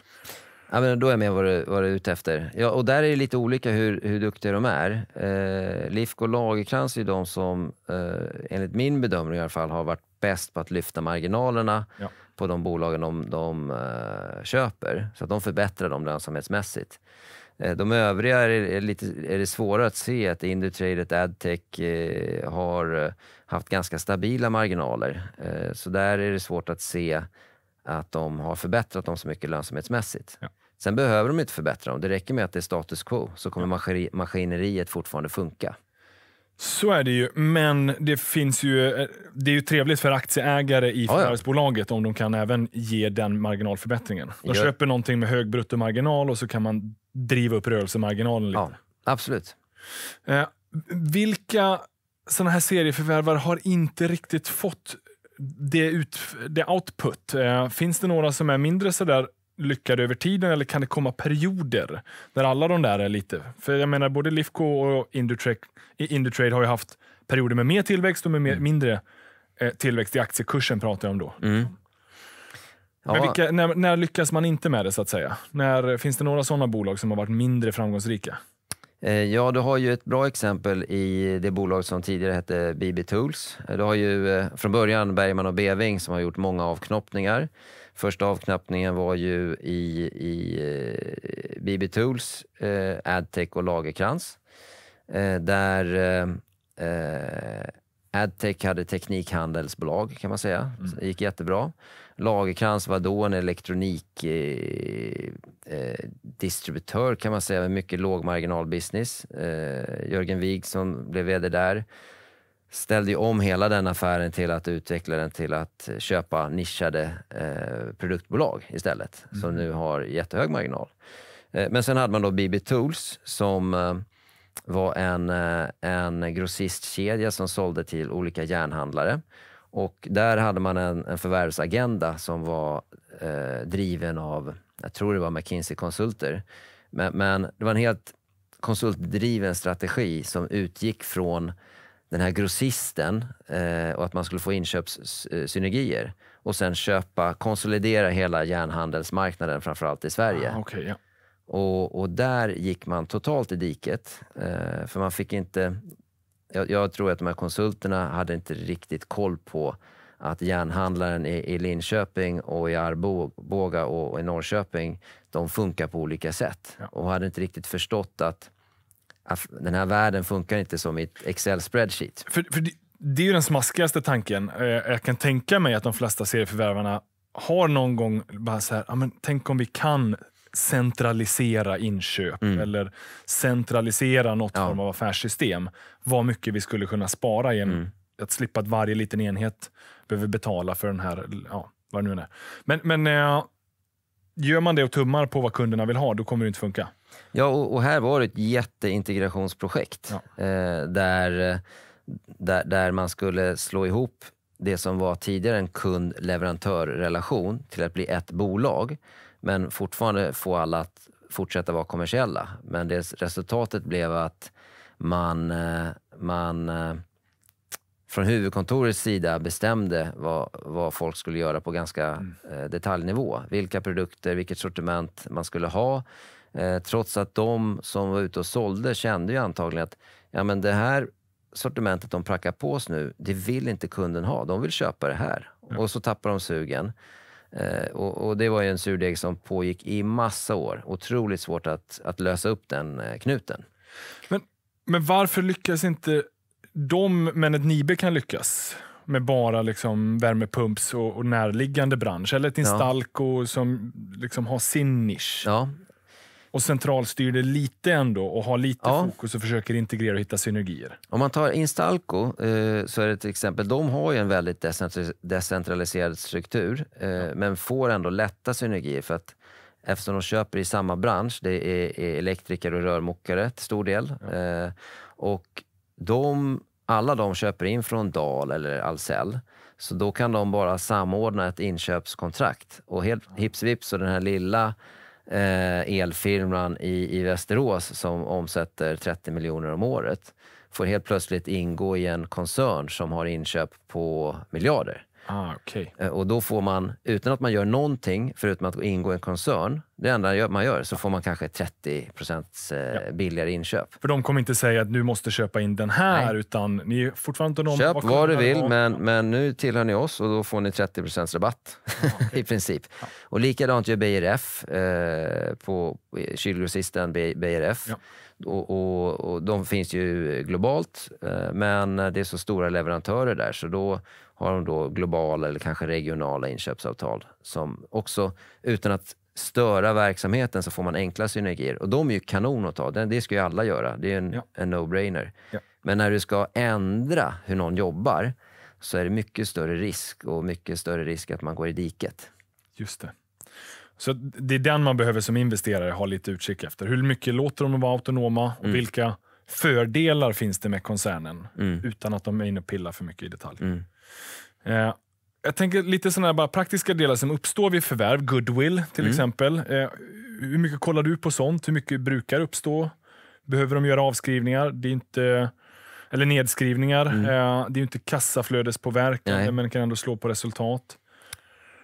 Ja, men då är jag med vad du, vad du är ute efter. Ja, och där är det lite olika hur, hur duktiga de är. Eh, Lifco och Lagercrantz är de som, eh, enligt min bedömning i alla fall, har varit bäst på att lyfta marginalerna ja. på de bolagen de, de eh, köper. Så att de förbättrar dem lönsamhetsmässigt. Eh, de övriga är, är, lite, är det svårare att se att Indutradet, Adtech eh, har haft ganska stabila marginaler. Eh, så där är det svårt att se att de har förbättrat dem så mycket lönsamhetsmässigt. Ja. Sen behöver de inte förbättra dem. Det räcker med att det är status quo så kommer ja. maskineriet fortfarande funka. Så är det ju, men det finns ju, eh, det är ju trevligt för aktieägare i förvärvsbolaget om de kan även ge den marginalförbättringen. De köper någonting med hög bruttomarginal och så kan man driva upp rörelsemarginalen lite. Ja, absolut. Eh, vilka såna här serieförvärvare har inte riktigt fått det, ut, det output. Eh, finns det några som är mindre sådär lyckade över tiden eller kan det komma perioder där alla de där är lite... För jag menar både Lifco och Indutrade, har ju haft perioder med mer tillväxt och med mer, mm. mindre eh, tillväxt i aktiekursen pratar jag om då. Mm. Ja. Men vilka, när, när lyckas man inte med det så att säga? När, finns det några sådana bolag som har varit mindre framgångsrika? Eh, ja, du har ju ett bra exempel i det bolag som tidigare hette BB Tools. Eh, du har ju eh, från början Bergman och Beving som har gjort många avknoppningar. Första avknoppningen var ju i, i BB Tools, eh, Adtech och Lagerkrans. där Adtech hade teknikhandelsbolag kan man säga. Mm. Det gick jättebra. Lagerkrans var då en elektronikdistributör eh, eh kan man säga med mycket låg marginalbusiness. Eh, Jörgen Wig som blev VD där ställde om hela den affären till att utveckla den till att eh, köpa nischade eh, produktbolag istället mm. som nu har jättehög marginal. Eh, men sen hade man då BB Tools som var en, eh, en grossistkedja som sålde till olika järnhandlare. Och där hade man en, en förvärvsagenda som var eh, driven av, jag tror det var McKinsey-konsulter. Men, men, det var en helt konsultdriven strategi som utgick från den här grossisten eh, och att man skulle få inköpssynergier eh, och sen köpa, konsolidera hela järnhandelsmarknaden, framförallt i Sverige. Ah, okay, yeah. Och, och där gick man totalt i diket, eh, för man fick inte... Jag, jag, tror att de här konsulterna hade inte riktigt koll på att järnhandlaren i, i Linköping och i Arboga och, och i Norrköping, de funkar på olika sätt. Ja. Och hade inte riktigt förstått att den här världen funkar inte som i ett Excel-spreadsheet. För, för det, det, är ju den smaskigaste tanken. Eh, jag kan tänka mig att de flesta serieförvärvarna har någon gång bara så här, ah, men tänk om vi kan centralisera inköp mm. eller centralisera något ja. form av affärssystem. Vad mycket vi skulle kunna spara genom mm. att slippa att varje liten enhet behöver betala för den här, ja, vad det nu är. Men, men eh, gör man det och tummar på vad kunderna vill ha, då kommer det inte funka. Ja, och, och här var det ett jätteintegrationsprojekt ja. eh, där, där, där man skulle slå ihop det som var tidigare en kund-leverantör-relation till att bli ett bolag men fortfarande få alla att fortsätta vara kommersiella. Men det, resultatet blev att man, eh, man eh, från huvudkontorets sida bestämde vad, vad folk skulle göra på ganska mm. Eh, detaljnivå. Vilka produkter, vilket sortiment man skulle ha. trots att de som var ute och sålde kände ju antagligen att ja, men det här sortimentet de prackar på oss nu, det vill inte kunden ha. De vill köpa det här. Mm. Och så tappar de sugen. Eh, och, och, det var ju en surdeg som pågick i massa år. Otroligt svårt att, att lösa upp den eh, knuten. Men, men varför lyckas inte de, men ett Nibe kan lyckas? med bara liksom värmepumps och, och närliggande bransch. Eller ett Instalco ja. som liksom har sin nisch. Ja, och centralstyr det lite ändå och har lite ja. fokus och försöker integrera och hitta synergier. Om man tar Instalco eh, så är det till exempel, de har ju en väldigt decentraliserad struktur eh, men får ändå lätta synergier för att eftersom de köper i samma bransch, det är, är elektriker och rörmokare till stor del. Ja. Eh, och de, alla de köper in från Dal eller Ahlsell. Så då kan de bara samordna ett inköpskontrakt och helt hips vips så den här lilla eh, elfirman i, i Västerås som omsätter 30 miljoner om året får helt plötsligt ingå i en koncern som har inköp på miljarder. Ah, okay. Eh, och då får man, utan att man gör någonting förutom att ingå i en koncern, det enda man gör, så får man kanske 30 eh, billigare inköp. För de kommer inte säga att du måste köpa in den här, Nej. utan ni är fortfarande inte någon... Köp vad, du vill, men, men nu tillhör ni oss och då får ni 30 rabatt ah, (laughs) okay. i princip. Ja. Och likadant gör BRF, eh, på kylgrossisten BRF. Ja. Och, och, och, de finns ju globalt, eh, men det är så stora leverantörer där så då har de då globala eller kanske regionala inköpsavtal som också, utan att störa verksamheten, så får man enkla synergier. Och de är ju kanon att ta. Det ska ju alla göra. Det är en, ja. en no-brainer. Ja. Men när du ska ändra hur någon jobbar så är det mycket större risk och mycket större risk att man går i diket. Just det. Så det är den man behöver som investerare ha lite utkik efter. Hur mycket låter de vara autonoma och mm. vilka fördelar finns det med koncernen mm. utan att de är inne och pillar för mycket i detalj. Mm. Eh, jag tänker lite sådana bara praktiska delar som uppstår vid förvärv, goodwill till mm. exempel. Eh, hur mycket kollar du på sånt? Hur mycket brukar uppstå? Behöver de göra avskrivningar? Det är inte, eller nedskrivningar. Mm. Eh, det är inte kassaflödespåverkande, men kan ändå slå på resultat.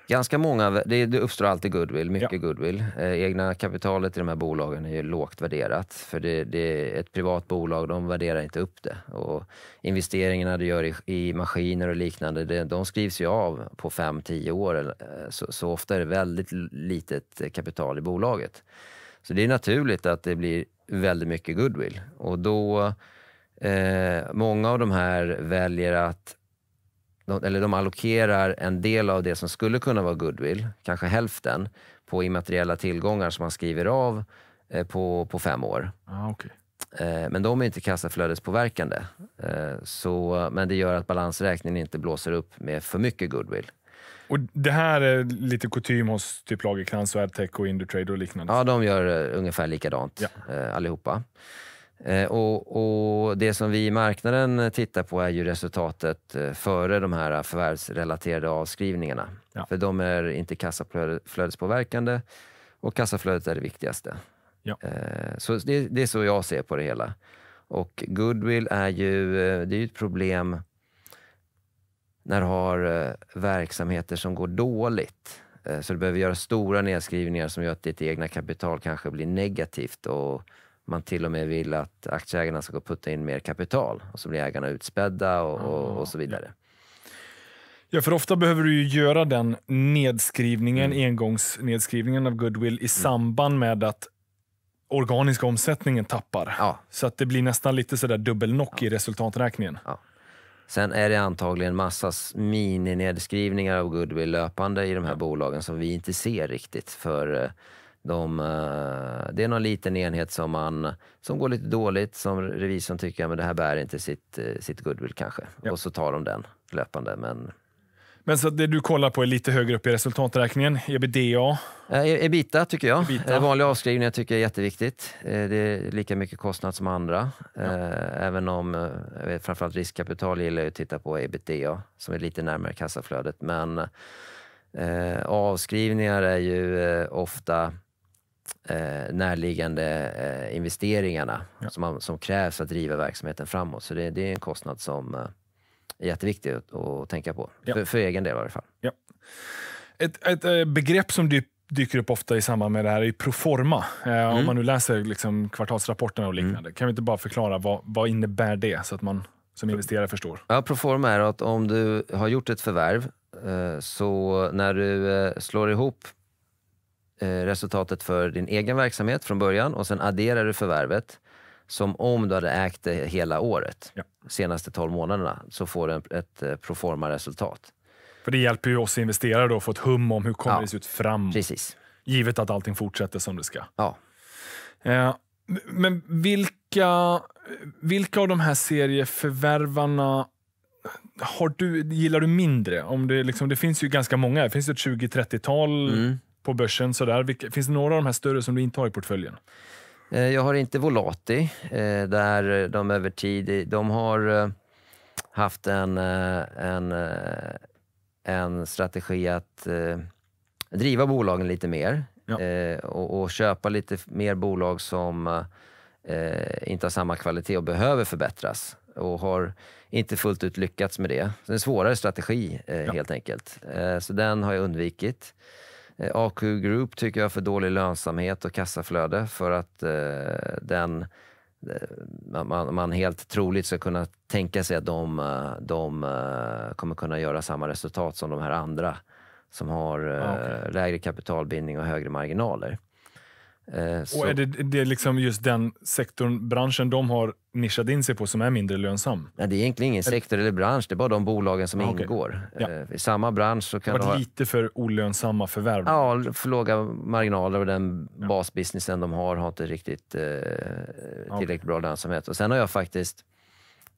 Ganska många, det, det uppstår alltid goodwill, mycket ja. goodwill. Eh, egna kapitalet i de här bolagen är ju lågt värderat. För det, det, är ett privat bolag, de värderar inte upp det. Och investeringarna du gör i, i maskiner och liknande, det, de skrivs ju av på 5-10 år. Eh, så, så ofta är det väldigt litet kapital i bolaget. Så det är naturligt att det blir väldigt mycket goodwill. Och då, eh, många av de här väljer att de, eller de allokerar en del av det som skulle kunna vara goodwill, kanske hälften, på immateriella tillgångar som man skriver av eh, på, på fem år. Ah, okay. eh, men de är inte kassaflödespåverkande. Eh, så, men det gör att balansräkningen inte blåser upp med för mycket goodwill. Och Det här är lite kutym hos typ Lagercrantz, Adtech och Indutrade och liknande? Ja, de gör eh, ungefär likadant ja. Eh, allihopa. Eh, och, och, Det som vi i marknaden tittar på är ju resultatet eh, före de här förvärvsrelaterade avskrivningarna. Ja. För de är inte kassaflödespåverkande och kassaflödet är det viktigaste. Ja. Eh, så det, det, är så jag ser på det hela. Och goodwill är ju, det är ett problem när du har verksamheter som går dåligt. Så du behöver göra stora nedskrivningar som gör att ditt egna kapital kanske blir negativt och man till och med vill att aktieägarna ska putta in mer kapital och så blir ägarna utspädda och, och, och ah, så vidare. Ja, för ofta behöver du ju göra den nedskrivningen, mm. engångsnedskrivningen av goodwill i mm. samband med att organiska omsättningen tappar. Ja. Så att det blir nästan lite sådär dubbelnock ja. i resultaträkningen. Ja. Sen är det antagligen massa mininedskrivningar av goodwill löpande i de här bolagen som vi inte ser riktigt. För eh, de, eh, det är någon liten enhet som, man, som går lite dåligt, som revisorn tycker men det här bär inte sitt, eh, sitt goodwill kanske. Ja. Och så tar de den löpande. Men men så det du kollar på är lite högre upp i resultaträkningen, ebitda? Eh, e- Ebita tycker jag. Ebita. Vanliga avskrivningar tycker jag är jätteviktigt. Det är lika mycket kostnad som andra. Ja. Även om vet, framförallt riskkapital gillar jag att titta på ebitda som är lite närmare kassaflödet. Men avskrivningar är ju ofta eh, närliggande eh, investeringarna ja. som, man, som krävs för att driva verksamheten framåt. Så det, det är en kostnad som eh, är jätteviktig att, att tänka på. Ja. För, för, egen del i alla fall. Ja. Ett, ett eh, begrepp som du dyker upp ofta i samband med det här är proforma. Eh, mm. Om man nu läser liksom kvartalsrapporterna och mm. liknande. Mm. Kan vi inte bara förklara vad, vad innebär det så att man som investerare förstår? Ja, proforma är att om du har gjort ett förvärv eh, så när du eh, slår ihop Eh, resultatet för din egen verksamhet från början och sen adderar du förvärvet som om du hade ägt det hela året, ja. senaste 12 månaderna, så får du ett eh, proforma-resultat. För det hjälper ju oss investerare att få ett hum om hur kommer ja. det se ut framåt. Precis. Givet att allting fortsätter som det ska. Ja. Eh, men vilka, vilka av de här serieförvärvarna har du, gillar du mindre? Om det, liksom, det finns ju ganska många, det finns ett 20-30-tal mm på börsen. Sådär. finns det några av de här större som du inte har i portföljen? Eh, jag har inte Volati, eh, där eh, de över tid... De har haft en, en, en strategi att driva bolagen lite mer ja. och, och, köpa lite mer bolag som inte har samma kvalitet och behöver förbättras och har inte fullt ut lyckats med det. det är en svårare strategi ja. helt enkelt. Så den har jag undvikit. Eh, AQ Group tycker jag har för dålig lönsamhet och kassaflöde för att eh, den eh, man, man, helt troligt ska kunna tänka sig att de, de kommer kunna göra samma resultat som de här andra som har okay. lägre kapitalbindning och högre marginaler. Eh, så. Och är det, det är liksom just den sektorn, branschen de har nischat in sig på som är mindre lönsam? Nej, det är egentligen ingen sektor eller bransch, det är bara de bolagen som ah, okay. ingår. Ja. Eh, I samma bransch så kan det har varit ha... lite för olönsamma förvärv? Ja, för låga marginaler och den ja. basbusinessen de har har inte riktigt eh, ah, tillräckligt okay. bra lönsamhet. Och sen har jag faktiskt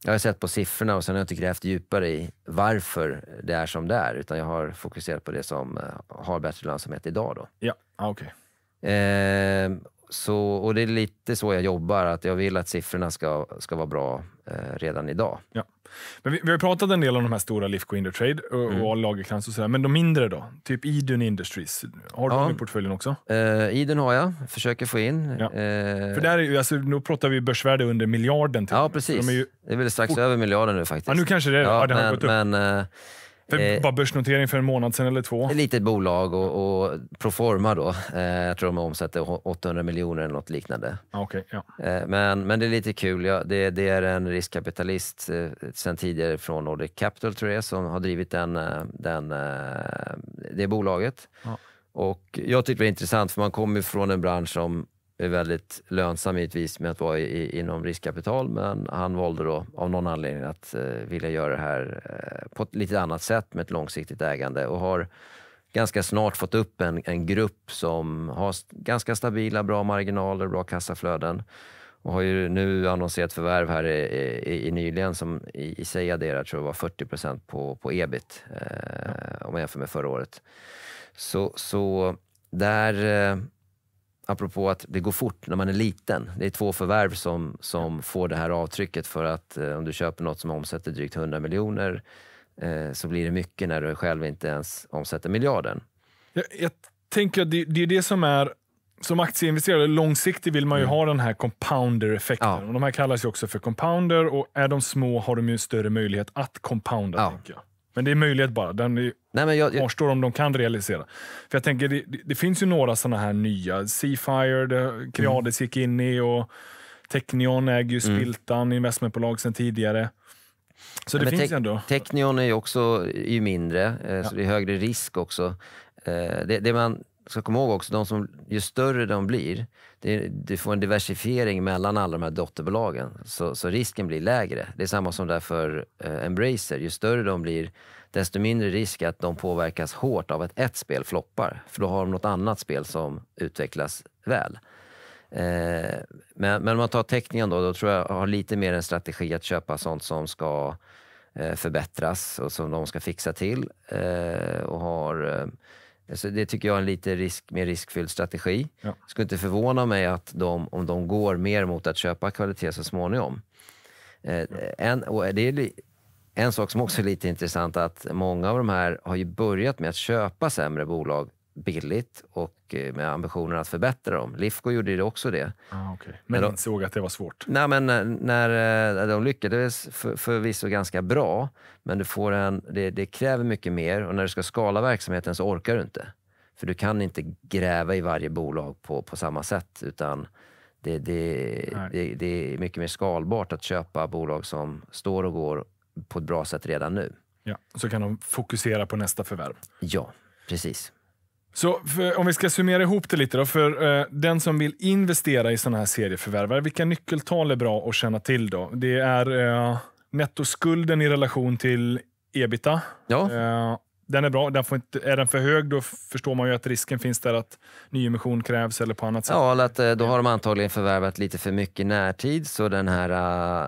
jag har sett på siffrorna och sen har jag inte grävt djupare i varför det är som det är, utan jag har fokuserat på det som eh, har bättre lönsamhet idag. Då. Ja, ah, okej. Okay. Eh, så, och det är lite så jag jobbar, att jag vill att siffrorna ska, ska vara bra eh, redan idag. Ja. Men vi, vi, har pratat en del om de här stora Lifco Indutrade och, mm. och Lagercrantz och sådär, men de mindre då? Typ Idun Industries, har du ja. dem i portföljen också? Eh, Idun har jag, försöker få in. Ja. Eh. För där, är, alltså, nu pratar vi börsvärde under miljarden. Till typ. ja, precis. De är ju... Det är väl strax fort... över miljarden nu faktiskt. Ja, nu kanske det är ja, det. har men, gått upp. Men, eh, det eh, var börsnotering för en månad sedan eller två. Ett litet bolag och, och Proforma då. Eh, jag tror de omsätter 800 miljoner eller något liknande. Ah, okay, ja. Eh, men, men det är lite kul. Ja, det, det är en riskkapitalist eh, sedan tidigare från Nordic Capital tror jag som har drivit den, den, det bolaget. Ja. Och jag tyckte det var intressant för man kommer från en bransch som är väldigt lönsam givetvis med att vara i, inom riskkapital, men han valde då av någon anledning att eh, vilja göra det här eh, på ett lite annat sätt med ett långsiktigt ägande och har ganska snart fått upp en, en grupp som har ganska stabila, bra marginaler, bra kassaflöden och har ju nu annonserat förvärv här i, i, i nyligen som i, i sig adderar, tror jag var 40 procent på, på ebit eh, om man jämför med förra året. Så, så där eh, apropå att det går fort när man är liten. Det är två förvärv som, som får det här avtrycket för att eh, om du köper något som omsätter drygt 100 miljoner eh, så blir det mycket när du själv inte ens omsätter miljarden. Jag, jag tänker att det, det är det som är som aktieinvesterare långsiktigt vill man ju mm. ha den här compounder-effekten. Ja. de här kallas ju också för compounder och är de små har de ju större möjlighet att compounda. Ja. Men det är möjlighet bara. Den är, Nej, men jag, jag... om de kan realisera. För jag tänker, det, det finns ju några sådana här nya. Seafire, Creades mm. gick in i och Technion äger ju mm. Spiltan, mm. investmentbolag sedan tidigare. Så det Nej, finns te ändå. Technion är ju också är ju mindre, eh, ja. så det är högre risk också. Eh, det, det man ska komma ihåg också, de som, ju större de blir, det, du får en diversifiering mellan alla de här dotterbolagen. Så, så risken blir lägre. Det är samma som där för eh, Embracer. Ju större de blir, desto mindre risk att de påverkas hårt av att ett spel floppar. För då har de något annat spel som utvecklas väl. Eh, men, men om man tar teckningen då, då tror jag har lite mer en strategi att köpa sånt som ska eh, förbättras och som de ska fixa till. Eh, och har eh, Alltså det tycker jag är en lite risk, mer riskfylld strategi. Ja. skulle inte förvåna mig att de, om de går mer mot att köpa kvalitet så småningom. Eh, ja. en, det är en sak som också är lite intressant är att många av de här har ju börjat med att köpa sämre bolag billigt och eh, med ambitionen att förbättra dem. Lifco gjorde ju också det. Ah, okay. Men, men såg att det var svårt? Nej, men eh, när, eh, de lyckades för, förvisso ganska bra, men du får en, det, det, kräver mycket mer och när du ska skala verksamheten så orkar du inte. För du kan inte gräva i varje bolag på, på samma sätt, utan det, det, det, det är mycket mer skalbart att köpa bolag som står och går på ett bra sätt redan nu. Ja, så kan de fokusera på nästa förvärv. Ja, precis. Så för, om vi ska summera ihop det lite då. För eh, den som vill investera i sådana här serieförvärvare, vilka nyckeltal är bra att känna till då? Det är eh, nettoskulden i relation till ebita. Ja. Eh, den är bra. Den inte, är den för hög då förstår man ju att risken finns där att nyemission krävs eller på annat sätt. Ja, eller att eh, då har de antagligen förvärvat lite för mycket närtid så den här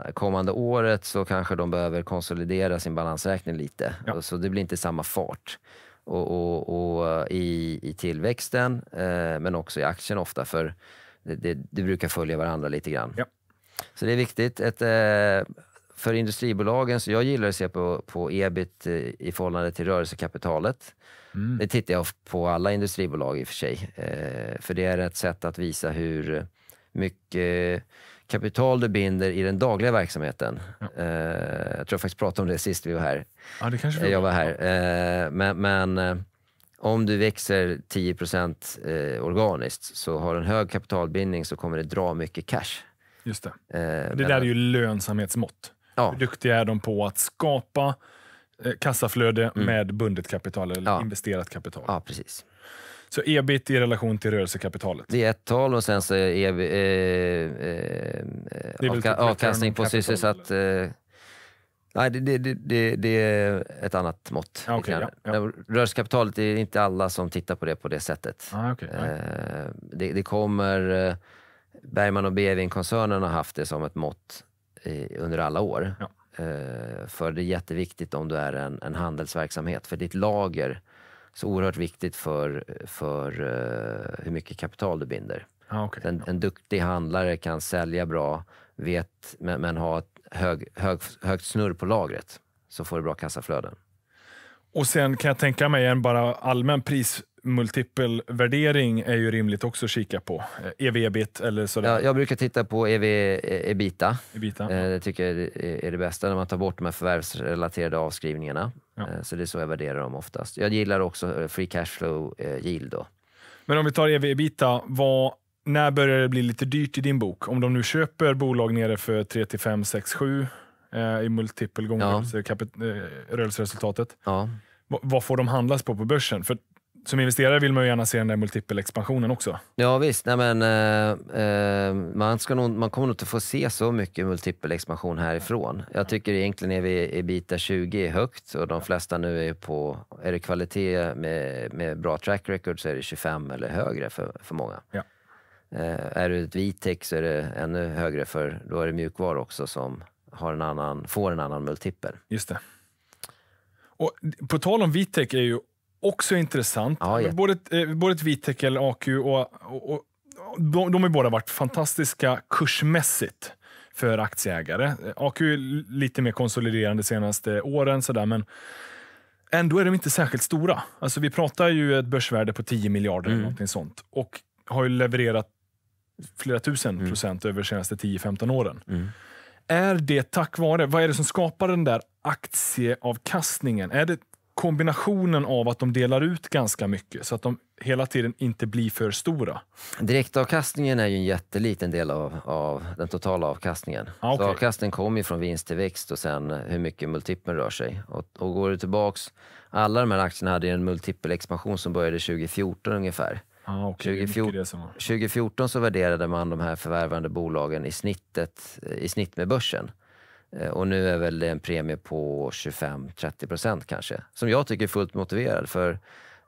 eh, kommande året så kanske de behöver konsolidera sin balansräkning lite. Ja. Så det blir inte samma fart och, och, och eh, i, i tillväxten eh, men också i aktien ofta för det, det, det brukar följa varandra lite grann. Ja. Så det är viktigt. Ett, eh, för industribolagen, så jag gillar att se på, på ebit eh, i förhållande till rörelsekapitalet. Mm. Det tittar jag på alla industribolag i och för sig. Eh, för det är ett sätt att visa hur mycket kapital du binder i den dagliga verksamheten. Ja. Eh, jag tror jag faktiskt pratade om det sist vi var här. Ja, det kanske eh, jag var här. Eh, men, men om du växer 10 organiskt, så har du en hög kapitalbindning så kommer det dra mycket cash. Just det. det där är ju lönsamhetsmått. Ja. Hur duktiga är de på att skapa kassaflöde mm. med bundet kapital eller ja. investerat kapital? Ja, precis. Så ebit i relation till rörelsekapitalet? Det är ett tal och sen så är EB, eh, eh, avka typ avkastning på sysselsatt... Eh, nej, det, det, det, det, är ett annat mått. Ah, okay, ja, ja. Rörelsekapitalet, det är inte alla som tittar på det på det sättet. Ah, okay, eh, det, det, kommer... Eh, Bergman och Beving-koncernen har haft det som ett mått i, under alla år. Ja. Eh, för det är jätteviktigt om du är en, en handelsverksamhet, för ditt lager så oerhört viktigt för, för uh, hur mycket kapital du binder. Ah, okay. en, en, duktig handlare kan sälja bra, vet, men, men ha ett hög, hög, högt snurr på lagret, så får du bra kassaflöden. Och sen kan jag tänka mig en bara allmän pris multipelvärdering är ju rimligt också att kika på. EV eh, e ebit eller sådär. Ja, jag brukar titta på EV ebita. Eh, e ebita. Det tycker jag är det bästa när man tar bort de här förvärvsrelaterade avskrivningarna. Ja. Eh, så det är så jag värderar dem oftast. Jag gillar också eh, free cash flow eh, yield. Då. Men om vi tar ev-ebita, när börjar det bli lite dyrt i din bok? Om de nu köper bolag nere för 3 till 5, 6, 7 eh, i multipel gånger ja. rörelseresultatet. Ja. Vad får de handlas på på börsen? För som investerare vill man ju gärna se den där multipelexpansionen också. Ja visst, Nej, men, eh, eh, man, ska nog, man kommer nog inte få se så mycket multipelexpansion härifrån. Jag tycker egentligen är vi i bita 20 högt och de flesta nu är på, är det kvalitet med, med bra track record så är det 25 eller högre för, för många. Ja. Eh, är du ett vitex så är det ännu högre för då är det mjukvara också som har en annan, får en annan multipel. Just det. Och på tal om Vitec är ju Också intressant. Ja, ja. Både, eh, både Vitec och AQ och, och, och de, de har båda varit fantastiska kursmässigt för aktieägare. Eh, AQ är lite mer konsoliderande de senaste åren, så men ändå är de inte särskilt stora. Alltså, vi pratar ju ett börsvärde på 10 miljarder mm. eller sånt och har levererat flera tusen mm. procent över de senaste 10-15 åren. Mm. Är det tack vare, vad är det som skapar den där aktieavkastningen? Är det kombinationen av att de delar ut ganska mycket så att de hela tiden inte blir för stora. Direktavkastningen är ju en jätteliten del av, av den totala avkastningen. Ah, okay. Så avkastningen kommer ju från vinsttillväxt och sen hur mycket multipeln rör sig. Och, och går du tillbaks, alla de här aktierna hade en multipelexpansion som började 2014 ungefär. Ah, okay. 2014, 2014 så värderade man de här förvärvande bolagen i, snittet, i snitt med börsen. Eh, och nu är väl det en premie på 25-30 procent kanske, som jag tycker är fullt motiverad. För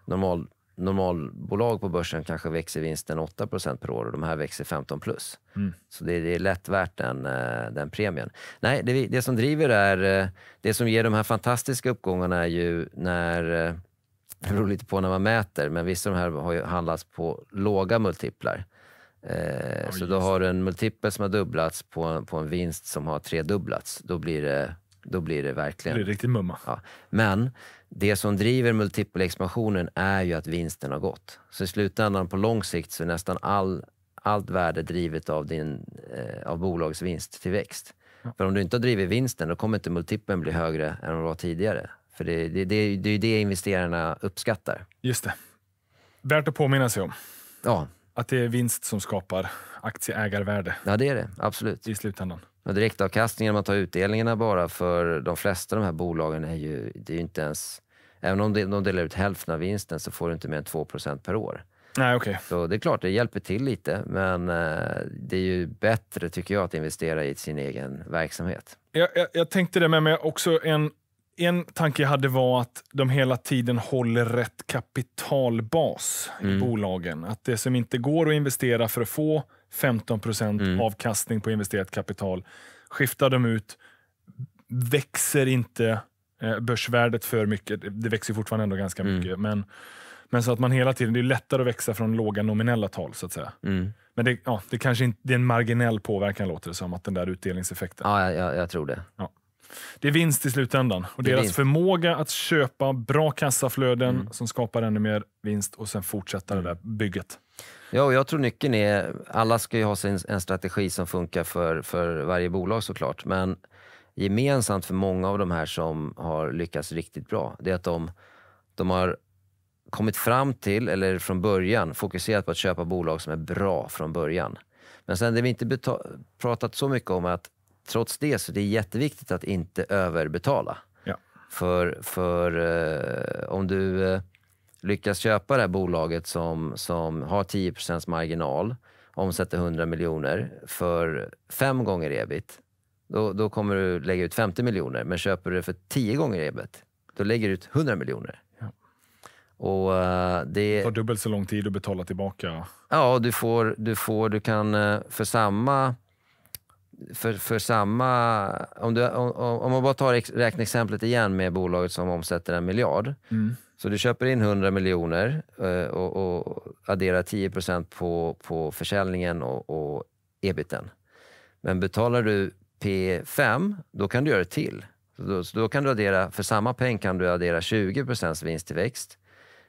normal, normalbolag på börsen kanske växer vinsten 8 procent per år och de här växer 15 plus. Mm. Så det, det, är lätt värt den, eh, den premien. Nej, det, det, som driver det är... Eh, det som ger de här fantastiska uppgångarna är ju när... Det beror lite på när man mäter, men vissa av de här har ju handlats på låga multiplar. Eh, oh, så då har du en multipel som har dubblats på en, på en vinst som har tredubblats. Då blir det, då blir det verkligen... Det blir riktigt mumma. Ja. Men det som driver multipelexpansionen är ju att vinsten har gått. Så i slutändan på lång sikt så är nästan all, allt värde drivet av, din, eh, av bolagets vinsttillväxt. Ja. För om du inte har drivit vinsten, då kommer inte multipeln bli högre än vad var tidigare. För det, det, det, det är ju det investerarna uppskattar. Just det. Värt att påminna sig om. Ja, att det är vinst som skapar aktieägarvärde. Ja, det är det. Absolut. I slutändan. Och direktavkastningen, om man tar utdelningarna bara, för de flesta av de här bolagen är ju, det är ju inte ens... Även om de delar ut hälften av vinsten så får du inte mer än 2 per år. Nej, okay. Så det är klart, det hjälper till lite, men eh, det är ju bättre tycker jag att investera i sin egen verksamhet. Jag, jag, jag tänkte det med mig också en en tanke jag hade var att de hela tiden håller rätt kapitalbas mm. i bolagen. Att det som inte går att investera för att få 15 mm. avkastning på investerat kapital skiftar de ut, växer inte eh, börsvärdet för mycket. Det växer fortfarande ändå ganska mm. mycket, men, men så att man hela tiden, det är lättare att växa från låga nominella tal så att säga. Mm. Men det, ja, det kanske inte, det är en marginell påverkan låter det som, att den där utdelningseffekten. Ja, jag, jag tror det. Ja. Det är vinst i slutändan. Och deras vinst. förmåga att köpa bra kassaflöden mm. som skapar ännu mer vinst och sen fortsätta det mm. där bygget. Ja, och jag tror nyckeln är... Alla ska ju ha sin, en strategi som funkar för, för varje bolag såklart. Men gemensamt för många av de här som har lyckats riktigt bra, det är att de, de har kommit fram till, eller från början, fokuserat på att köpa bolag som är bra från början. Men sen det vi inte pratat så mycket om är att trots det så det är det jätteviktigt att inte överbetala. Ja. För, för eh, om du eh, lyckas köpa det här bolaget som, som har 10 marginal, omsätter 100 miljoner för fem gånger ebit, då, då kommer du lägga ut 50 miljoner. Men köper du det för 10 gånger ebit, då lägger du ut 100 miljoner. Och eh, det... det tar dubbelt så lång tid att betala tillbaka. Ja, du, får, du, får, du kan eh, för samma för, för samma... Om, du, om, om man bara tar räkneexemplet igen med bolaget som omsätter en miljard. Mm. Så du köper in 100 miljoner eh, och, och adderar 10 på, på försäljningen och, och ebiten. Men betalar du P5, då kan du göra det till. Så då, så då, kan du addera, för samma peng kan du addera 20 vinsttillväxt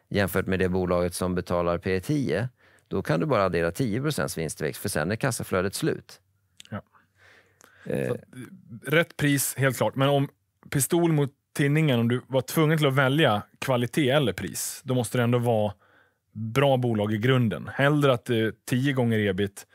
jämfört med det bolaget som betalar P10. Då kan du bara addera 10 vinsttillväxt för sen är kassaflödet slut. Eh. rätt pris, helt klart. Men om pistol mot tinningen, om du var tvungen till att välja kvalitet eller pris, då måste det ändå vara bra bolag i grunden. Hellre att det är tio gånger ebit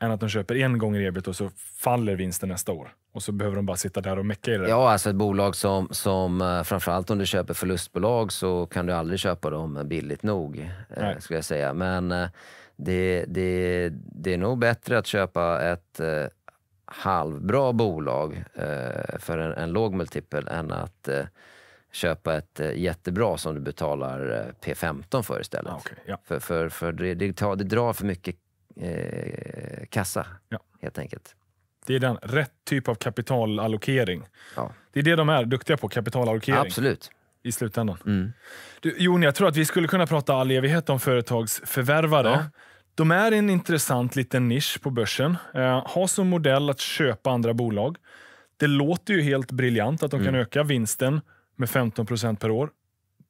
än att de köper en gång ebit och så faller vinsten nästa år. Och så behöver de bara sitta där och mecka i det. Ja, alltså ett bolag som, som eh, framförallt om du köper förlustbolag så kan du aldrig köpa dem billigt nog, eh, skulle jag säga. Men eh, det, det, det är nog bättre att köpa ett eh, halvbra bolag eh, för en, en låg multipel än att eh, köpa ett eh, jättebra som du betalar eh, P15 för istället. Ah, okay, ja. För, för, för det, det, tar, det drar för mycket eh, kassa, ja. helt enkelt. Det är den, rätt typ av kapitalallokering. Ja. Det är det de är duktiga på, kapitalallokering. Absolut. I slutändan. Mm. Du, Jon, jag tror att vi skulle kunna prata all evighet om företagsförvärvare. förvärvare. De är en intressant liten nisch på börsen. Eh, har som modell att köpa andra bolag. Det låter ju helt briljant att de mm. kan öka vinsten med 15 per år.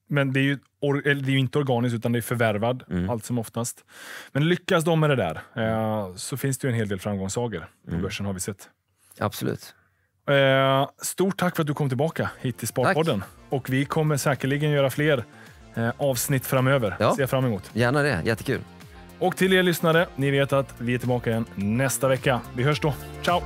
Men det är ju, or, eh, det är ju inte organiskt, utan det är förvärvad mm. allt som oftast. Men lyckas de med det där eh, mm. så finns det ju en hel del framgångssagor på mm. börsen har vi sett. Absolut. Eh, stort tack för att du kom tillbaka hit till Sparpodden. Tack. Och vi kommer säkerligen göra fler eh, avsnitt framöver. Ja. Ser jag fram emot. Gärna det, jättekul. Och till er lyssnare, ni vet att vi är tillbaka igen nästa vecka. Vi hörs då. Ciao!